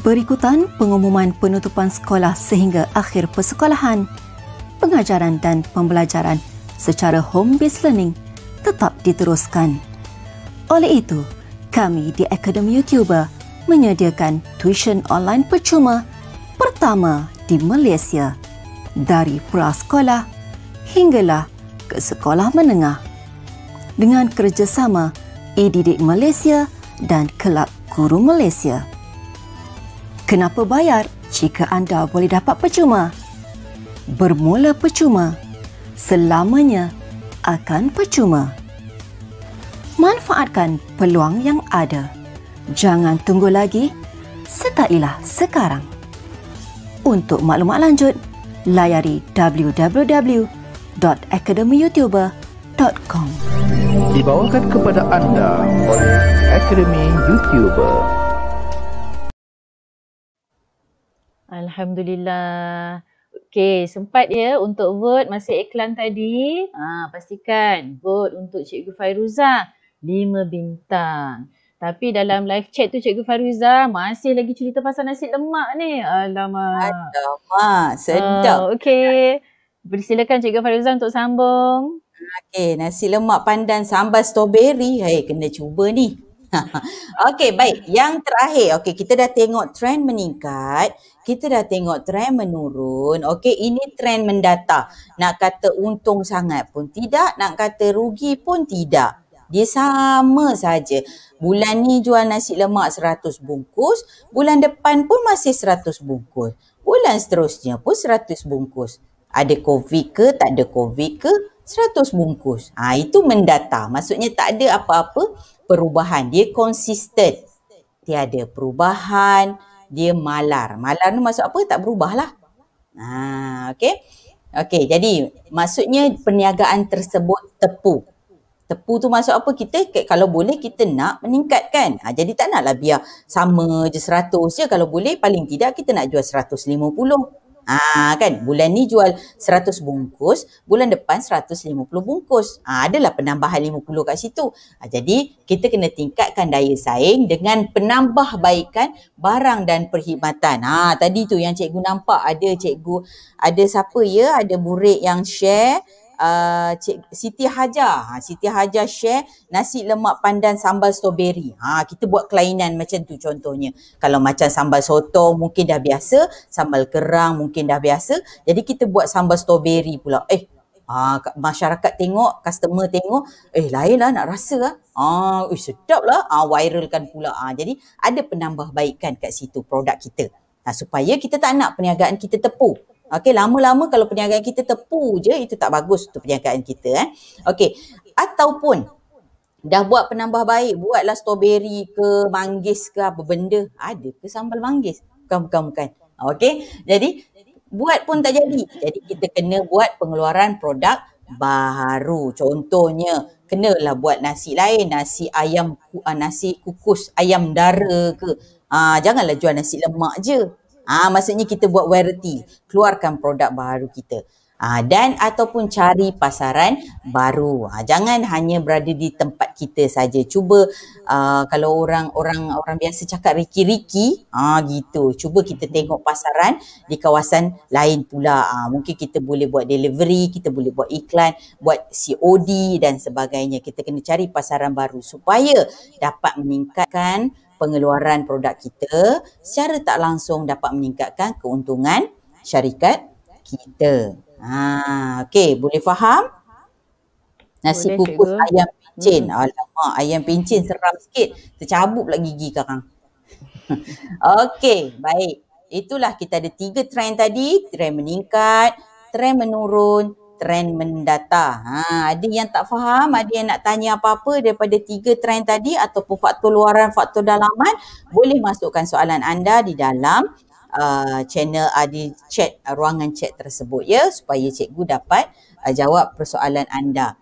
Berikutan pengumuman penutupan sekolah sehingga akhir persekolahan. Pengajaran dan pembelajaran secara home-based learning tetap diteruskan. Oleh itu, kami di Akademi YouTuber menyediakan tuition online percuma pertama di Malaysia dari prasekolah hinggalah ke sekolah menengah dengan kerjasama iDidik e Malaysia dan Kelab Guru Malaysia. Kenapa bayar jika anda boleh dapat percuma? Bermula percuma, selamanya akan percuma. Manfaatkan peluang yang ada. Jangan tunggu lagi, setailah sekarang. Untuk maklumat lanjut, layari www.academyyoutuber.com Dibawakan kepada anda oleh Academy Youtuber. Alhamdulillah. Okay, sempat ya untuk vote masih iklan tadi. Ha, pastikan vote untuk Cikgu Fairuza lima bintang. Tapi dalam live chat tu Cikgu Fairuza masih lagi cerita pasal nasi lemak ni. Alamak. Alamak, sedap. Uh, ah, okay, bersilakan Cikgu Fairuza untuk sambung. Okay, nasi lemak pandan sambal strawberry. Hei, kena cuba ni. okay, baik. Yang terakhir. Okay, kita dah tengok trend meningkat kita dah tengok trend menurun. Okey, ini trend mendata. Nak kata untung sangat pun tidak, nak kata rugi pun tidak. Dia sama saja. Bulan ni jual nasi lemak 100 bungkus, bulan depan pun masih 100 bungkus. Bulan seterusnya pun 100 bungkus. Ada COVID ke, tak ada COVID ke, 100 bungkus. Ha, itu mendata. Maksudnya tak ada apa-apa perubahan. Dia konsisten. Tiada perubahan. Perubahan dia malar. Malar ni maksud apa? Tak berubah lah. Ha, okay. Okay, jadi maksudnya perniagaan tersebut tepu. Tepu tu maksud apa? Kita kalau boleh kita nak meningkatkan. Ha, jadi tak naklah biar sama je seratus. je. Kalau boleh paling tidak kita nak jual seratus lima puluh. Ah ha, kan bulan ni jual 100 bungkus, bulan depan 150 bungkus. Ah ha, adalah penambahan 50 kat situ. Ha, jadi kita kena tingkatkan daya saing dengan penambahbaikan barang dan perkhidmatan. Ah ha, tadi tu yang cikgu nampak ada cikgu ada siapa ya ada murid yang share uh, Cik Siti Hajar. Ha, Siti Hajar share nasi lemak pandan sambal strawberry. Ha, kita buat kelainan macam tu contohnya. Kalau macam sambal soto mungkin dah biasa. Sambal kerang mungkin dah biasa. Jadi kita buat sambal strawberry pula. Eh Ha, masyarakat tengok, customer tengok, eh lain lah nak rasa lah. Ha, eh, sedap lah, ha, viralkan pula. Ha, jadi ada penambahbaikan kat situ produk kita. Nah ha, supaya kita tak nak perniagaan kita tepuk. Okey, lama-lama kalau perniagaan kita tepu je, itu tak bagus untuk perniagaan kita. Eh. Okey, ataupun dah buat penambah baik, buatlah strawberry ke manggis ke apa benda. Ada ke sambal manggis? Bukan, bukan, bukan. Okey, jadi buat pun tak jadi. Jadi kita kena buat pengeluaran produk baru. Contohnya, kenalah buat nasi lain, nasi ayam, ah, nasi kukus, ayam dara ke. Ah, janganlah jual nasi lemak je. Ah maksudnya kita buat variety, keluarkan produk baru kita. Ah dan ataupun cari pasaran baru. Ha, jangan hanya berada di tempat kita saja. Cuba uh, kalau orang-orang orang biasa cakap riki-riki, ah gitu. Cuba kita tengok pasaran di kawasan lain pula. Ha, mungkin kita boleh buat delivery, kita boleh buat iklan, buat COD dan sebagainya. Kita kena cari pasaran baru supaya dapat meningkatkan pengeluaran produk kita secara tak langsung dapat meningkatkan keuntungan syarikat kita. Ha, okey, boleh faham? Nasi boleh, kukus cikgu. ayam pincin. Hmm. Alamak, ayam pincin seram sikit. Tercabut lagi gigi sekarang. okey, baik. Itulah kita ada tiga trend tadi. Trend meningkat, trend menurun, trend mendata. Ha, ada yang tak faham, hmm. ada yang nak tanya apa-apa daripada tiga trend tadi ataupun faktor luaran, faktor dalaman, boleh masukkan soalan anda di dalam uh, channel adi chat ruangan chat tersebut ya supaya cikgu dapat uh, jawab persoalan anda.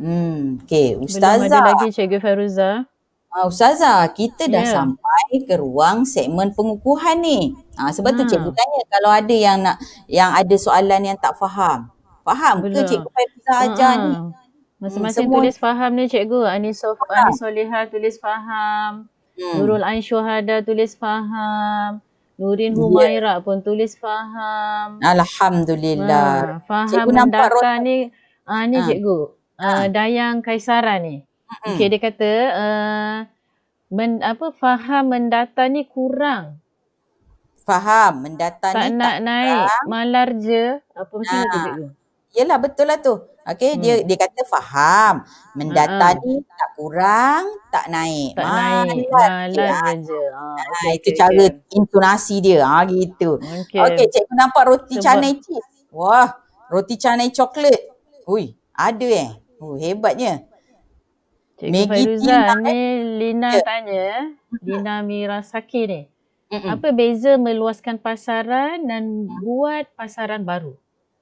Hmm, okay. Ustazah. Belum ada lagi Cikgu Faruza. Uh, ah, Ustazah, kita dah yeah. sampai ke ruang segmen pengukuhan ni. Uh, sebab hmm. tu cikgu tanya kalau ada yang nak yang ada soalan yang tak faham faham Betul. ke cikgu Faiza ajar ni? Masa-masa hmm, tulis faham ni cikgu. Anisof, ha. Anisoleha tulis faham. Hmm. Nurul Ain tulis faham. Nurin ya. Humaira yeah. pun tulis faham. Alhamdulillah. Ha, faham cikgu mendata nampak ni. Ha, ni ha. cikgu. Ha. Uh, Dayang Kaisara ni. Hmm. Okay dia kata uh, men, apa faham mendata ni kurang. Faham mendata tak ni tak nak naik malar je. Apa macam ha. tu cikgu? Yelah betul lah tu. Okay, hmm. dia dia kata faham. Mendata ha. ni ah, ah. tak kurang, tak naik. Tak ah, naik. Ha, ha, ha, ha, ha, okay, itu okay, cara okay. intonasi dia. ah gitu. Okay. okay, cikgu nampak roti canai cheese? Wah, roti canai coklat. Ui, ada eh. Oh, hebatnya. Cikgu Fairuzah eh. ni Lina yeah. tanya. Lina Mirasaki ni. Mm-mm. Apa beza meluaskan pasaran dan buat pasaran baru?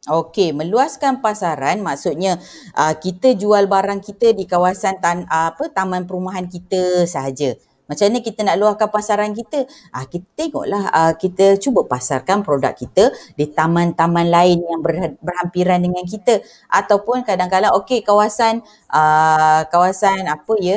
Okey, meluaskan pasaran maksudnya uh, kita jual barang kita di kawasan tan, uh, apa taman perumahan kita sahaja. Macam mana kita nak luahkan pasaran kita? Ah, kita tengoklah, ah, kita cuba pasarkan produk kita di taman-taman lain yang berhampiran dengan kita. Ataupun kadang-kadang, okey, kawasan ah, kawasan apa ya?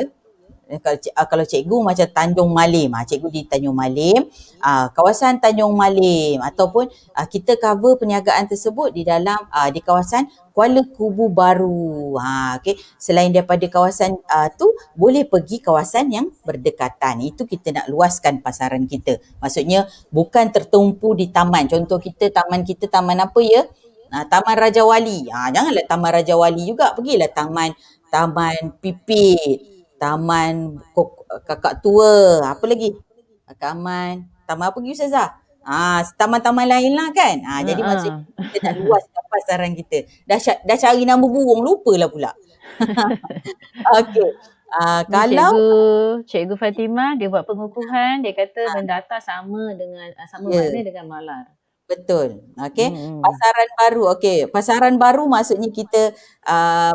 Eh, kalau ah, kalau cikgu macam Tanjung Malim ah cikgu di Tanjung Malim ah kawasan Tanjung Malim ataupun ah, kita cover perniagaan tersebut di dalam ah, di kawasan Kuala Kubu Baru ha ah, selain daripada kawasan ah, tu boleh pergi kawasan yang berdekatan itu kita nak luaskan pasaran kita maksudnya bukan tertumpu di taman contoh kita taman kita taman apa ya ah, taman Raja Wali ah janganlah taman Raja Wali juga pergilah taman taman pipit taman kakak tua, apa lagi? Taman, taman apa lagi Ustazah? Ah, taman-taman lain lah kan? Ah, jadi uh-huh. Hmm. maksudnya kita tak luas pasaran kita. Dah, dah cari nama burung, lupalah pula. Okey. Uh, kalau cikgu, cikgu Fatimah dia buat pengukuhan dia kata mendata ah. sama dengan sama yeah. makna dengan malar. Betul. Okey. Hmm. Pasaran baru. Okey. Pasaran baru maksudnya kita uh,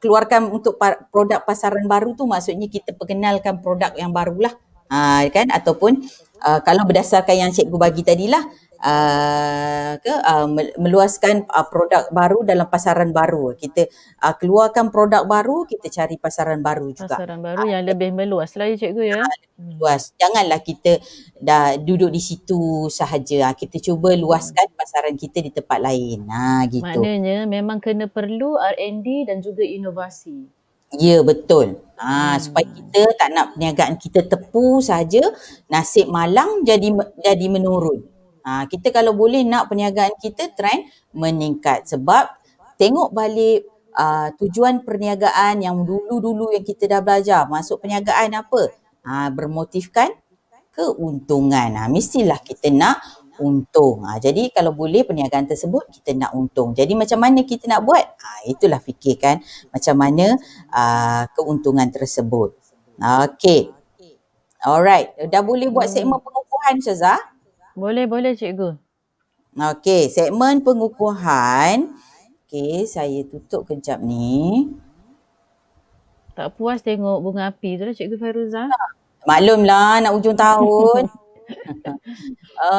keluarkan untuk produk pasaran baru tu maksudnya kita perkenalkan produk yang barulah. uh, kan ataupun uh, kalau berdasarkan yang cikgu bagi tadilah uh, uh, ke uh, meluaskan uh, produk baru dalam pasaran baru. Kita uh, keluarkan produk baru, kita cari pasaran baru juga. Pasaran baru uh, yang lebih meluas lah ya cikgu ya. Hmm. Luas. Janganlah kita dah duduk di situ sahaja. Kita cuba hmm. luaskan pasaran kita di tempat lain. Ha gitu. Maknanya memang kena perlu R&D dan juga inovasi. Ya betul. Ha hmm. supaya kita tak nak perniagaan kita tepu saja, nasib malang jadi jadi menurun. Ha, kita kalau boleh nak perniagaan kita trend meningkat sebab tengok balik uh, tujuan perniagaan yang dulu-dulu yang kita dah belajar masuk perniagaan apa? Ha, bermotifkan keuntungan. Ha, mestilah kita nak untung. Ha, jadi kalau boleh perniagaan tersebut kita nak untung. Jadi macam mana kita nak buat? Ha, itulah fikirkan macam mana uh, keuntungan tersebut. Okay. Alright. Dah boleh buat segmen pengukuhan Syazah? Boleh, boleh cikgu. Okey, segmen pengukuhan. Okey, saya tutup kejap ni. Tak puas tengok bunga api tu lah cikgu Faruza. Maklumlah nak ujung tahun.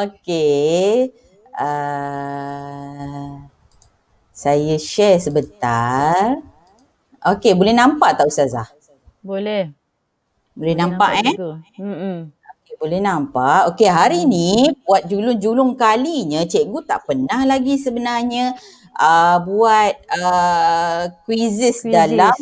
Okey. Uh, saya share sebentar. Okey, boleh nampak tak Ustazah? Boleh. Boleh, boleh nampak, nampak eh? Mm -mm. Boleh nampak. Okey, hari hmm. ni buat julung-julung kalinya cikgu tak pernah lagi sebenarnya uh, buat uh, quizzes, quizzes dalam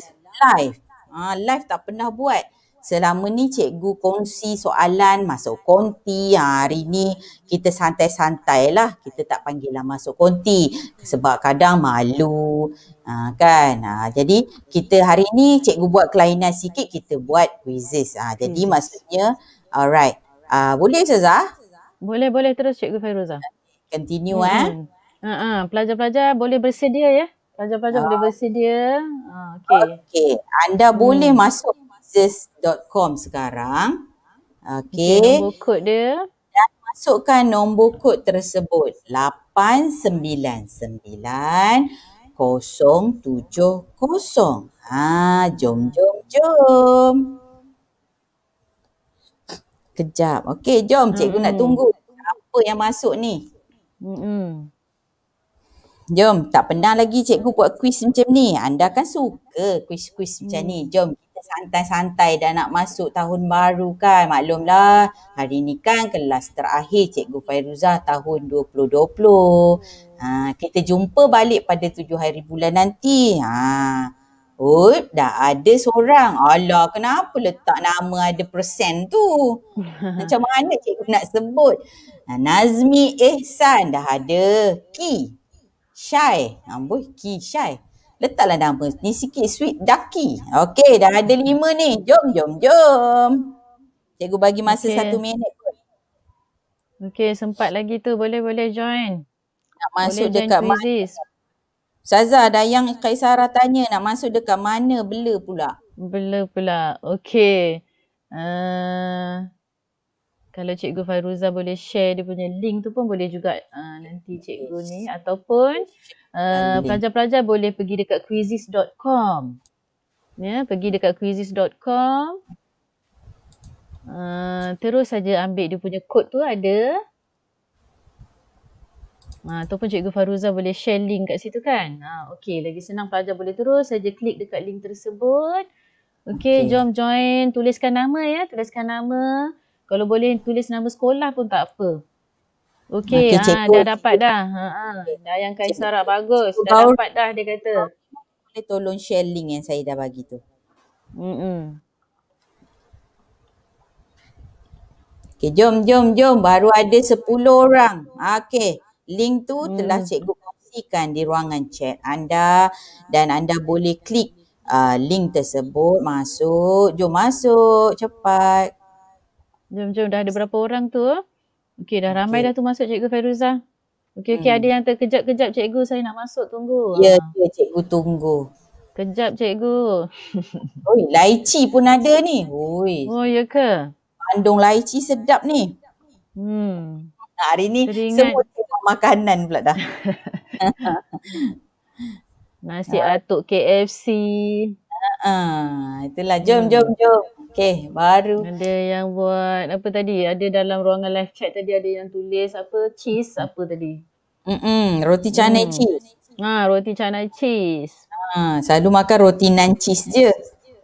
live. Uh, live tak pernah buat. Selama ni cikgu kongsi soalan masuk konti. Ah, hari ni kita santai-santailah. Kita tak panggil lah masuk konti. Sebab kadang malu. Ha, kan? Ha, jadi kita hari ni cikgu buat kelainan sikit. Kita buat quizzes. Ha, jadi maksudnya alright. Uh, boleh saja. Boleh, boleh terus Cikgu Fairuzah. Continue hmm. eh. Uh-huh. Pelajar-pelajar boleh bersedia ya. Pelajar-pelajar uh. boleh bersedia. Uh, okay. okay. Anda hmm. boleh masuk masis.com sekarang. Okay. okay. Nombor kod dia. Dan masukkan nombor kod tersebut. kosong tujuh kosong. Ah, jom, jom. Jom. Kejap. Okey, jom cikgu mm. nak hmm. tunggu apa yang masuk ni. Hmm. Jom, tak pernah lagi cikgu buat kuis macam ni. Anda kan suka kuis-kuis macam ni. Hmm. Jom kita santai-santai dah nak masuk tahun baru kan. Maklumlah hari ni kan kelas terakhir cikgu Fairuza tahun 2020. Hmm. Ha, kita jumpa balik pada tujuh hari bulan nanti. Ha. Hood dah ada seorang. Alah kenapa letak nama ada persen tu? Macam mana cikgu nak sebut? Nah, Nazmi Ehsan dah ada. Ki. Syai. Amboi ah, Ki Syai. Letaklah nama ni sikit sweet Ducky. Okey dah ada lima ni. Jom jom jom. Cikgu bagi masa okay. satu minit. Okey sempat lagi tu boleh boleh join. Nak masuk boleh dekat mana? Saza yang Kaisara tanya nak masuk dekat mana bela pula? Bela pula. Okey. Uh, kalau Cikgu Fairuza boleh share dia punya link tu pun boleh juga uh, nanti Cikgu ni ataupun uh, pelajar-pelajar boleh pergi dekat quizzes.com. Ya, yeah, pergi dekat quizzes.com. Uh, terus saja ambil dia punya kod tu ada. Ha, ataupun Cikgu Faruza boleh share link kat situ kan. Ha, ah, okay, lagi senang pelajar boleh terus saja klik dekat link tersebut. Okay, okay, jom join. Tuliskan nama ya. Tuliskan nama. Kalau boleh tulis nama sekolah pun tak apa. Okay, okay ah, cikgu. dah dapat dah. Ha, ha. Dah yang Kaisara bagus. Dah dapat dah dia kata. Boleh tolong share link yang saya dah bagi tu. Mm-mm. Okay, jom, jom, jom. Baru ada 10 orang. Okay. Link tu hmm. telah cikgu kongsikan di ruangan chat anda dan anda boleh klik uh, link tersebut masuk. Jom masuk cepat. Jom jom dah ada berapa orang tu? Okey dah ramai okay. dah tu masuk cikgu Feruza. Okey okey hmm. ada yang terkejap-kejap cikgu saya nak masuk tunggu. Ya yeah, cikgu tunggu. Kejap cikgu. Oi, laici pun ada ni. Oi. Oh, ya ke? Bandung laici sedap ni. Hmm. Hari ni Teringat. semua makanan pula dah. Nasi ha. Atuk KFC. Ha, itulah. Jom, hmm. jom, jom. Okay, baru. Ada yang buat apa tadi? Ada dalam ruangan live chat tadi ada yang tulis apa? Cheese apa tadi? Mm-mm, roti canai mm. cheese. Ha, roti canai cheese. Ha, selalu makan roti nan cheese je.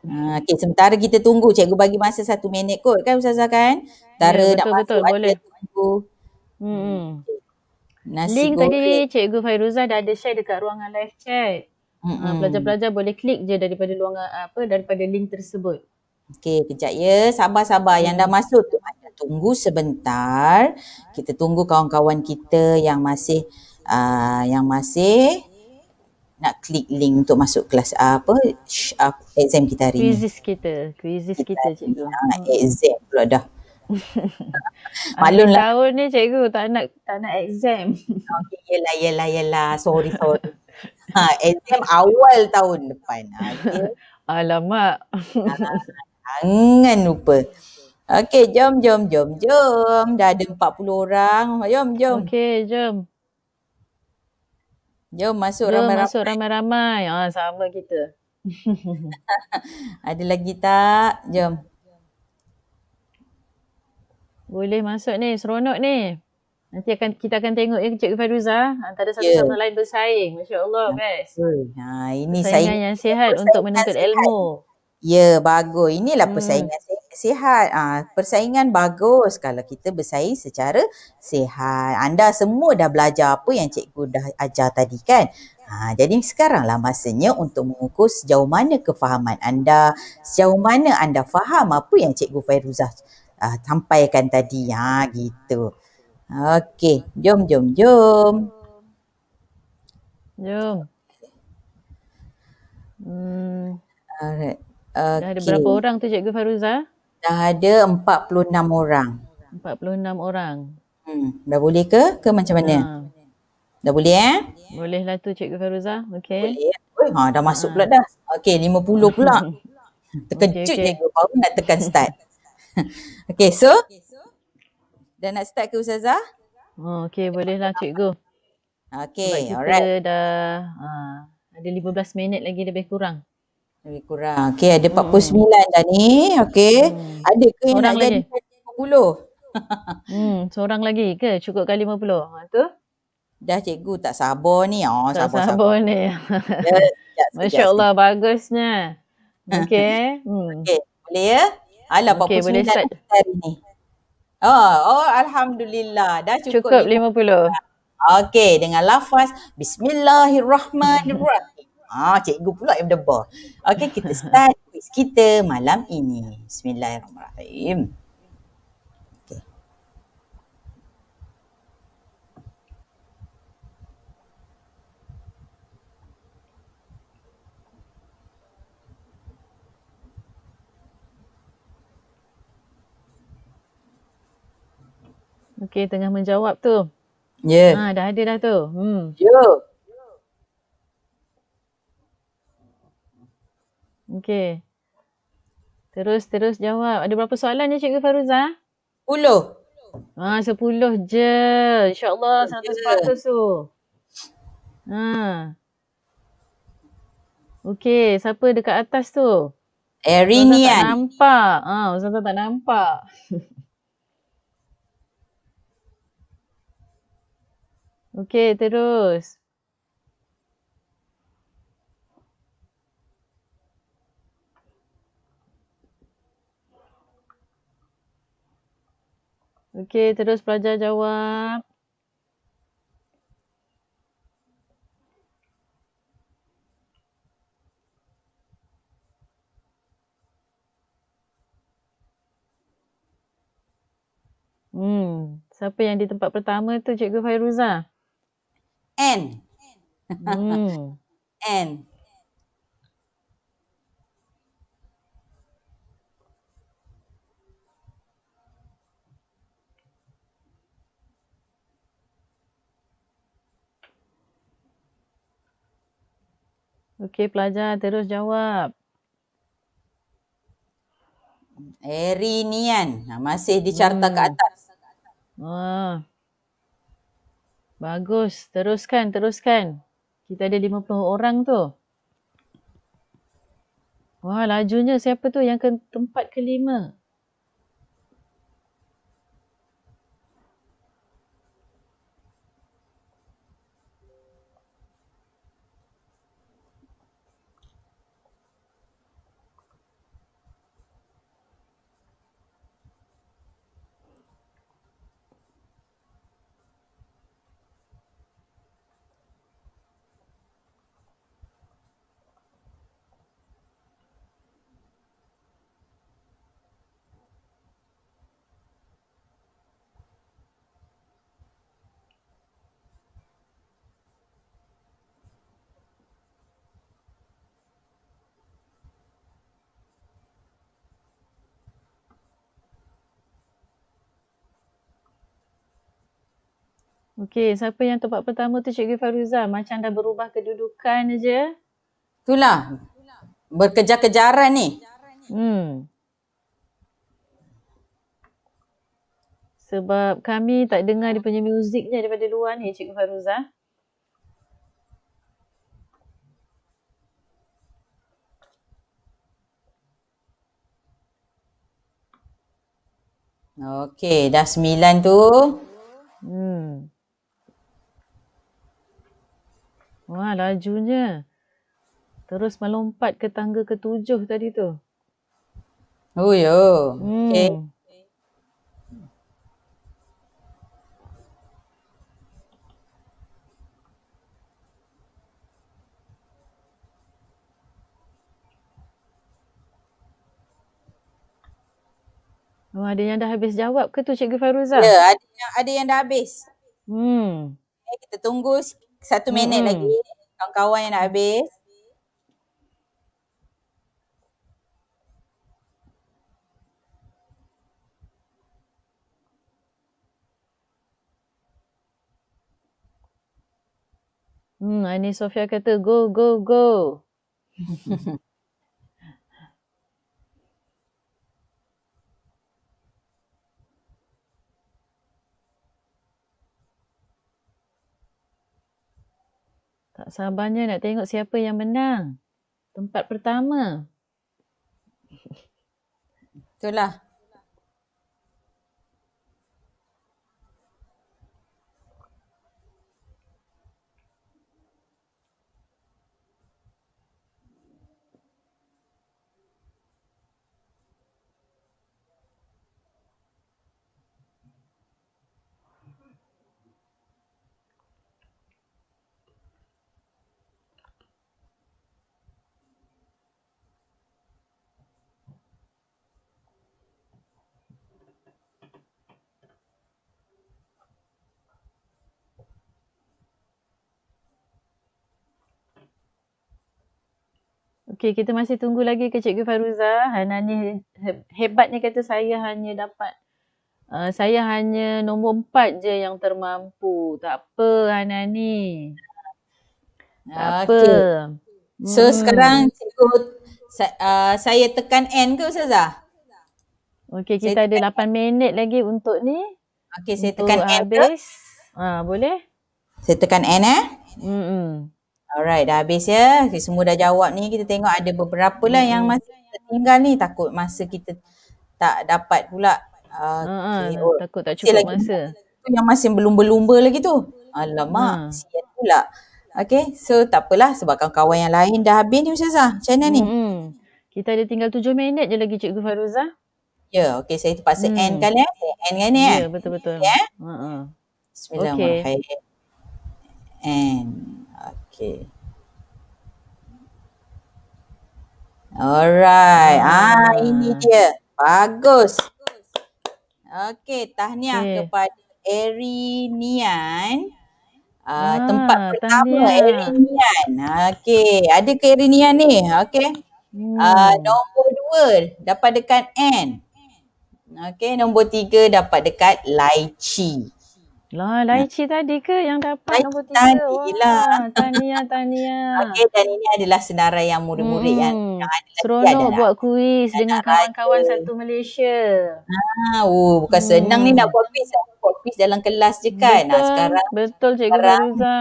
Ha, okay, sementara kita tunggu. Cikgu bagi masa satu minit kot kan Ustazah kan? Tara ya, betul, nak masuk. Betul, boleh. Tunggu. Hmm. hmm. Nasi Link goreng. tadi Cikgu Fairuzah dah ada share dekat ruangan live chat. Mm-hmm. pelajar-pelajar boleh klik je daripada ruangan apa daripada link tersebut. Okey, kejap ya. Sabar-sabar mm. yang dah masuk tu tunggu sebentar. Kita tunggu kawan-kawan kita yang masih uh, yang masih nak klik link untuk masuk kelas uh, apa sh, exam kita hari ni. Quizzes kita, quizzes kita, kita cikgu. Ha, exam pula dah. Malum lah. Tahun ni cikgu tak nak tak nak exam. Okay, yelah, yelah, yelah. Sorry, sorry. ha, exam awal tahun depan. Ha, okay. Alamak. Jangan lupa. Okay, jom, jom, jom, jom. Dah ada 40 orang. Jom, jom. Okay, jom. Jom masuk jom ramai-ramai. masuk ramai-ramai. Ha, sama kita. ada lagi tak? Jom. Boleh masuk ni, seronok ni. Nanti akan kita akan tengok ya Cikgu Faruza antara ha, satu yeah. sama lain bersaing. Masya-Allah, ya, best. Ha, ini saing- yang sihat untuk menuntut sihat. ilmu. Ya, bagus. Inilah hmm. persaingan sihat. Ah, ha, persaingan bagus kalau kita bersaing secara sihat. Anda semua dah belajar apa yang cikgu dah ajar tadi kan? Ha, jadi sekaranglah masanya untuk mengukur sejauh mana kefahaman anda, sejauh mana anda faham apa yang Cikgu Fairuzah uh, sampaikan tadi ha gitu. Okey, jom jom jom. Jom. Hmm. Alright. Okay. Dah ada berapa orang tu Cikgu Faruza? Dah ada 46 orang. 46 orang. Hmm. Dah boleh ke ke macam mana? Ha. Dah boleh eh? Boleh lah tu Cikgu Faruza. Okey. Boleh. Eh? Ha dah masuk ha. pula dah. Okey 50 pula. Terkejut okay, okay. Cikgu baru nak tekan start okay, so, okay, so dah nak start ke Ustazah? Oh, okay, bolehlah cikgu. Okay, alright. Kita dah uh, ada 15 minit lagi lebih kurang. Lebih kurang. Okay, ada 49 hmm. dah ni. Okay. Hmm. Ada ke yang nak jadi 50? hmm, seorang lagi ke? Cukup ke 50? Ha, tu? Dah cikgu tak sabar ni. Oh, tak sabar, sabar, sabar. ni. Masya Allah, bagusnya. Okay. hmm. Okay, boleh ya? Alah, okay, 49 boleh start. hari ni. Oh, oh, Alhamdulillah. Dah cukup. Cukup 50. Okay, dengan lafaz Bismillahirrahmanirrahim. Ah, cikgu pula yang berdebar. Okay, kita start kita malam ini. Bismillahirrahmanirrahim. Okey, tengah menjawab tu. Ya. Yeah. Ha, dah ada dah tu. Hmm. Ya. Yeah. Okey. Terus terus jawab. Ada berapa soalan ya Cikgu Faruza? 10. Ha, 10 je. Insya-Allah 100% tu. Ha. Okey, siapa dekat atas tu? Erinian. Tak kan? nampak. Ha, Ustaz tak nampak. Okey, terus. Okey, terus pelajar jawab. Hmm, siapa yang di tempat pertama tu Cikgu Fairuza? N. Hmm. N. Okey pelajar terus jawab. Erinian. Ha, masih di carta hmm. ke atas. Ah. Bagus. Teruskan, teruskan. Kita ada 50 orang tu. Wah, lajunya siapa tu yang ke tempat kelima? Okey, siapa yang tempat pertama tu Cikgu Faruza macam dah berubah kedudukan aja. Itulah. Berkejar-kejaran ni. Hmm. Sebab kami tak dengar dia punya muzik je daripada luar ni Cikgu Faruza. Okey, dah sembilan tu. Hmm. Wah, lajunya. Terus melompat ke tangga ketujuh tadi tu. Oh, yo. Ya. Hmm. Okay. Eh. Oh, ada yang dah habis jawab ke tu Cikgu Faruza? Ya, ada yang, ada yang dah habis. Hmm. Eh, kita tunggu sikit. Satu minit hmm. lagi Kawan-kawan yang nak habis Hmm, Ani Sofia kata go go go. Tak sabarnya nak tengok siapa yang menang. Tempat pertama. Itulah. Okay, kita masih tunggu lagi ke Cikgu Faruza. Hana ni hebatnya kata saya hanya dapat uh, saya hanya nombor empat je yang termampu. Tak apa Hana ni. Tak apa. Okay. So hmm. sekarang cikgu saya, uh, saya tekan end ke Ustazah? Okay, kita saya ada lapan minit lagi untuk ni. Okay, saya tekan end ke? Ha, boleh. Saya tekan end eh. Hmm. Alright dah habis ya. Okay, semua dah jawab ni. Kita tengok ada beberapa lah hmm yang masih tertinggal ni. Takut masa kita tak dapat pula. Ah, okay. Uh, takut oh, tak cukup lagi masa. Pula. Yang masih belum berlumba-lumba lagi tu. Alamak. Mm. Sian pula. Okay. So tak apalah sebab kawan-kawan yang lain dah habis ni Ustazah. Macam mana ni? hmm Kita ada tinggal tujuh minit je lagi Cikgu Faruzah. Ya, yeah, okay. Saya terpaksa hmm. end kan ya. Saya end kan ya. Ya, betul-betul. Yeah? Uh-uh. Bismillahirrahmanirrahim. Okay. And... Okay. Alright. Ah, ini ah. dia. Bagus. Okay, tahniah okay. kepada Eri Nian. Uh, ah, ah, tempat pertama Eri Nian. Okay, ada ke Eri Nian ni? Okay. Hmm. Uh, nombor dua dapat dekat N. Okay, nombor tiga dapat dekat Lai Chi. Lah, Laici ya. tadi ke yang dapat Laici nombor tiga? Laici tadi lah. Tania, Tania. Okey, dan ini adalah senarai yang murid-murid hmm. yang, yang ada. Seronok adalah. buat kuis dengan kawan-kawan satu Malaysia. Ah, oh, bukan hmm. senang ni nak buat kuis. Buat kuis dalam kelas je kan? Betul. Nah, sekarang, Betul, Cikgu sekarang, Riza. Ah,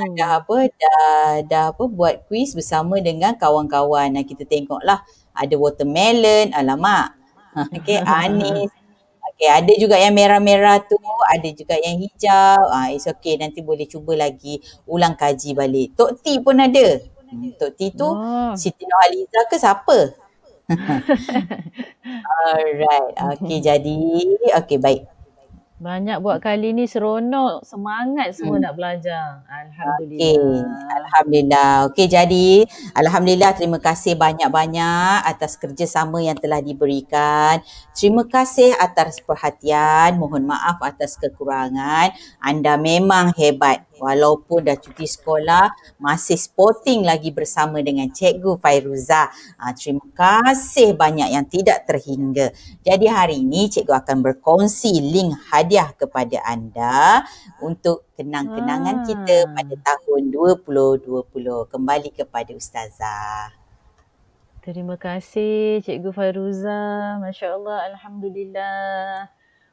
hmm. dah apa dah, dah apa buat kuis bersama dengan kawan-kawan. Nah, kita tengoklah ada watermelon, alamak. Okey, anis, Okay, ada juga yang merah-merah tu, ada juga yang hijau. Ah, it's okay, nanti boleh cuba lagi ulang kaji balik. Tok T pun ada. Hmm, Tok T tu, oh. Siti Nurhaliza ke siapa? Alright, okay jadi, okay baik. Banyak buat hmm. kali ni seronok, semangat semua hmm. nak belajar. Alhamdulillah. Okay. Alhamdulillah. Okey jadi alhamdulillah terima kasih banyak-banyak atas kerjasama yang telah diberikan. Terima kasih atas perhatian. Mohon maaf atas kekurangan. Anda memang hebat walaupun dah cuti sekolah masih sporting lagi bersama dengan Cikgu Fairuza. Ha, terima kasih banyak yang tidak terhingga. Jadi hari ini Cikgu akan berkongsi link hadiah kepada anda untuk kenang-kenangan hmm. kita pada tahun 2020. Kembali kepada Ustazah. Terima kasih Cikgu Fairuza. Masya Allah, Alhamdulillah.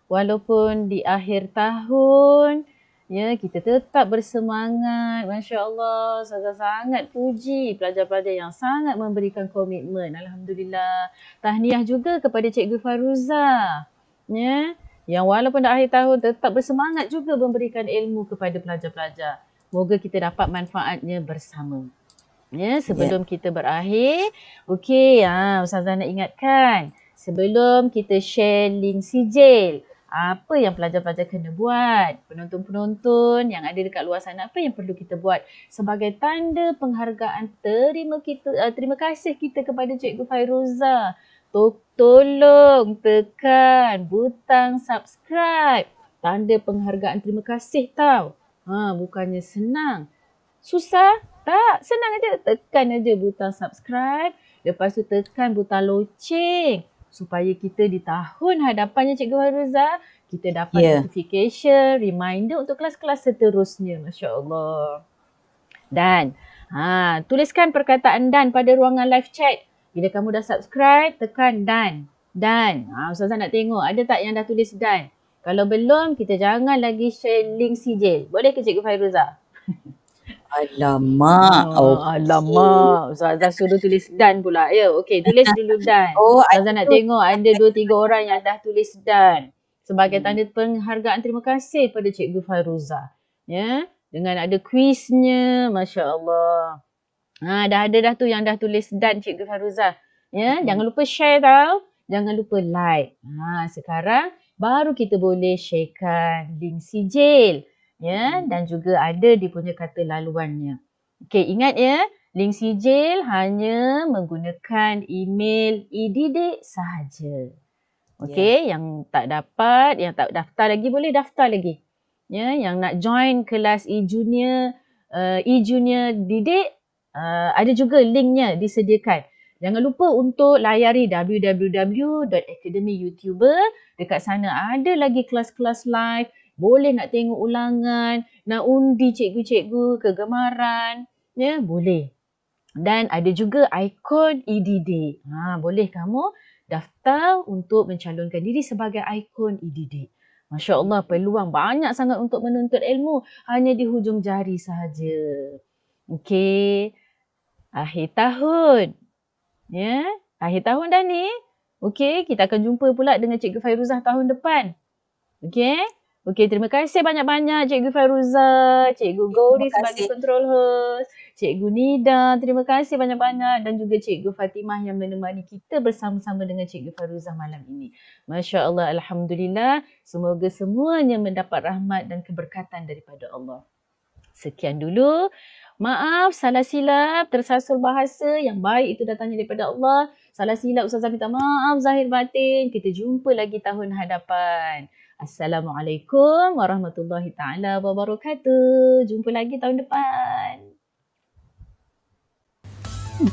Walaupun di akhir tahun, ya kita tetap bersemangat masya Allah sangat sangat puji pelajar-pelajar yang sangat memberikan komitmen alhamdulillah tahniah juga kepada cikgu Faruza ya yang walaupun dah akhir tahun tetap bersemangat juga memberikan ilmu kepada pelajar-pelajar moga kita dapat manfaatnya bersama ya sebelum yeah. kita berakhir okey ha ustazah nak ingatkan sebelum kita share link sijil apa yang pelajar-pelajar kena buat, penonton-penonton yang ada dekat luar sana apa yang perlu kita buat sebagai tanda penghargaan terima kita uh, terima kasih kita kepada Cikgu Fairuza. Tok tolong tekan butang subscribe. Tanda penghargaan terima kasih tau. Ha bukannya senang. Susah? Tak, senang aja tekan aja butang subscribe. Lepas tu tekan butang loceng supaya kita di tahun hadapannya Cikgu Haruza kita dapat yeah. notification, reminder untuk kelas-kelas seterusnya. Masya Allah. Dan ha, tuliskan perkataan dan pada ruangan live chat. Bila kamu dah subscribe, tekan dan. Dan. Ha, Ustazah nak tengok ada tak yang dah tulis dan. Kalau belum, kita jangan lagi share link sijil. Boleh ke Cikgu Fairuza? Alamak. Oh, ah, okay. Alamak. Ustazah suruh tulis dan pula. Ya, yeah, okey. Tulis dulu dan. Oh, Ustazah nak tengok ada dua tiga orang yang dah tulis dan. Sebagai tanda penghargaan terima kasih pada Cikgu Fairuza. Ya. Yeah? Dengan ada kuisnya. Masya Allah. Ha, dah ada dah tu yang dah tulis dan Cikgu Fairuza. Ya. Yeah? Hmm. Jangan lupa share tau. Jangan lupa like. Ha, sekarang baru kita boleh sharekan link sijil ya hmm. dan juga ada dia punya kata laluannya. Okey ingat ya link sijil hanya menggunakan email ididik sahaja. Okey yeah. yang tak dapat yang tak daftar lagi boleh daftar lagi. Ya yang nak join kelas e-junior uh, e-junior didik uh, ada juga linknya disediakan. Jangan lupa untuk layari www.academyyoutuber. Dekat sana ada lagi kelas-kelas live boleh nak tengok ulangan, nak undi cikgu-cikgu kegemaran, ya, boleh. Dan ada juga ikon EDD. Ha, boleh kamu daftar untuk mencalonkan diri sebagai ikon EDD. Masya Allah peluang banyak sangat untuk menuntut ilmu hanya di hujung jari sahaja. Okey, akhir tahun. Ya, akhir tahun dah ni. Okey, kita akan jumpa pula dengan Cikgu Fairuzah tahun depan. Okey. Okey, terima kasih banyak-banyak Cikgu Faruza, Cikgu Gauri sebagai control host, Cikgu Nida, terima kasih banyak-banyak dan juga Cikgu Fatimah yang menemani kita bersama-sama dengan Cikgu Faruza malam ini. Masya Allah, Alhamdulillah. Semoga semuanya mendapat rahmat dan keberkatan daripada Allah. Sekian dulu. Maaf, salah silap, tersasul bahasa yang baik itu datangnya daripada Allah. Salah silap, Ustazah minta maaf, Zahir Batin. Kita jumpa lagi tahun hadapan. Assalamualaikum warahmatullahi taala wabarakatuh. Jumpa lagi tahun depan.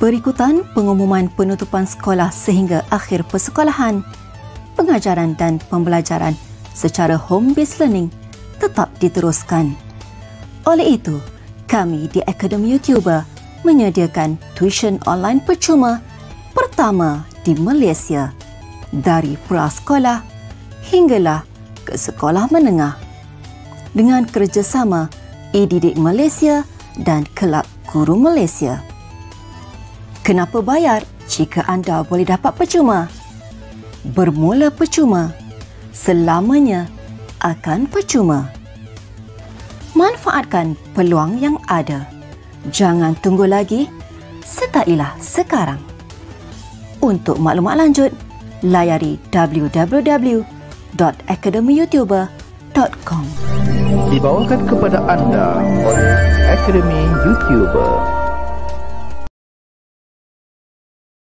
Berikutan pengumuman penutupan sekolah sehingga akhir persekolahan. Pengajaran dan pembelajaran secara home-based learning tetap diteruskan. Oleh itu, kami di Akademi YouTuber menyediakan tuition online percuma pertama di Malaysia dari prasekolah hinggalah ke sekolah menengah. Dengan kerjasama e Malaysia dan Kelab Guru Malaysia. Kenapa bayar jika anda boleh dapat percuma? Bermula percuma, selamanya akan percuma. Manfaatkan peluang yang ada. Jangan tunggu lagi, setailah sekarang. Untuk maklumat lanjut, layari www.percuma.com www.academyyoutuber.com Dibawakan kepada anda oleh Academy Youtuber.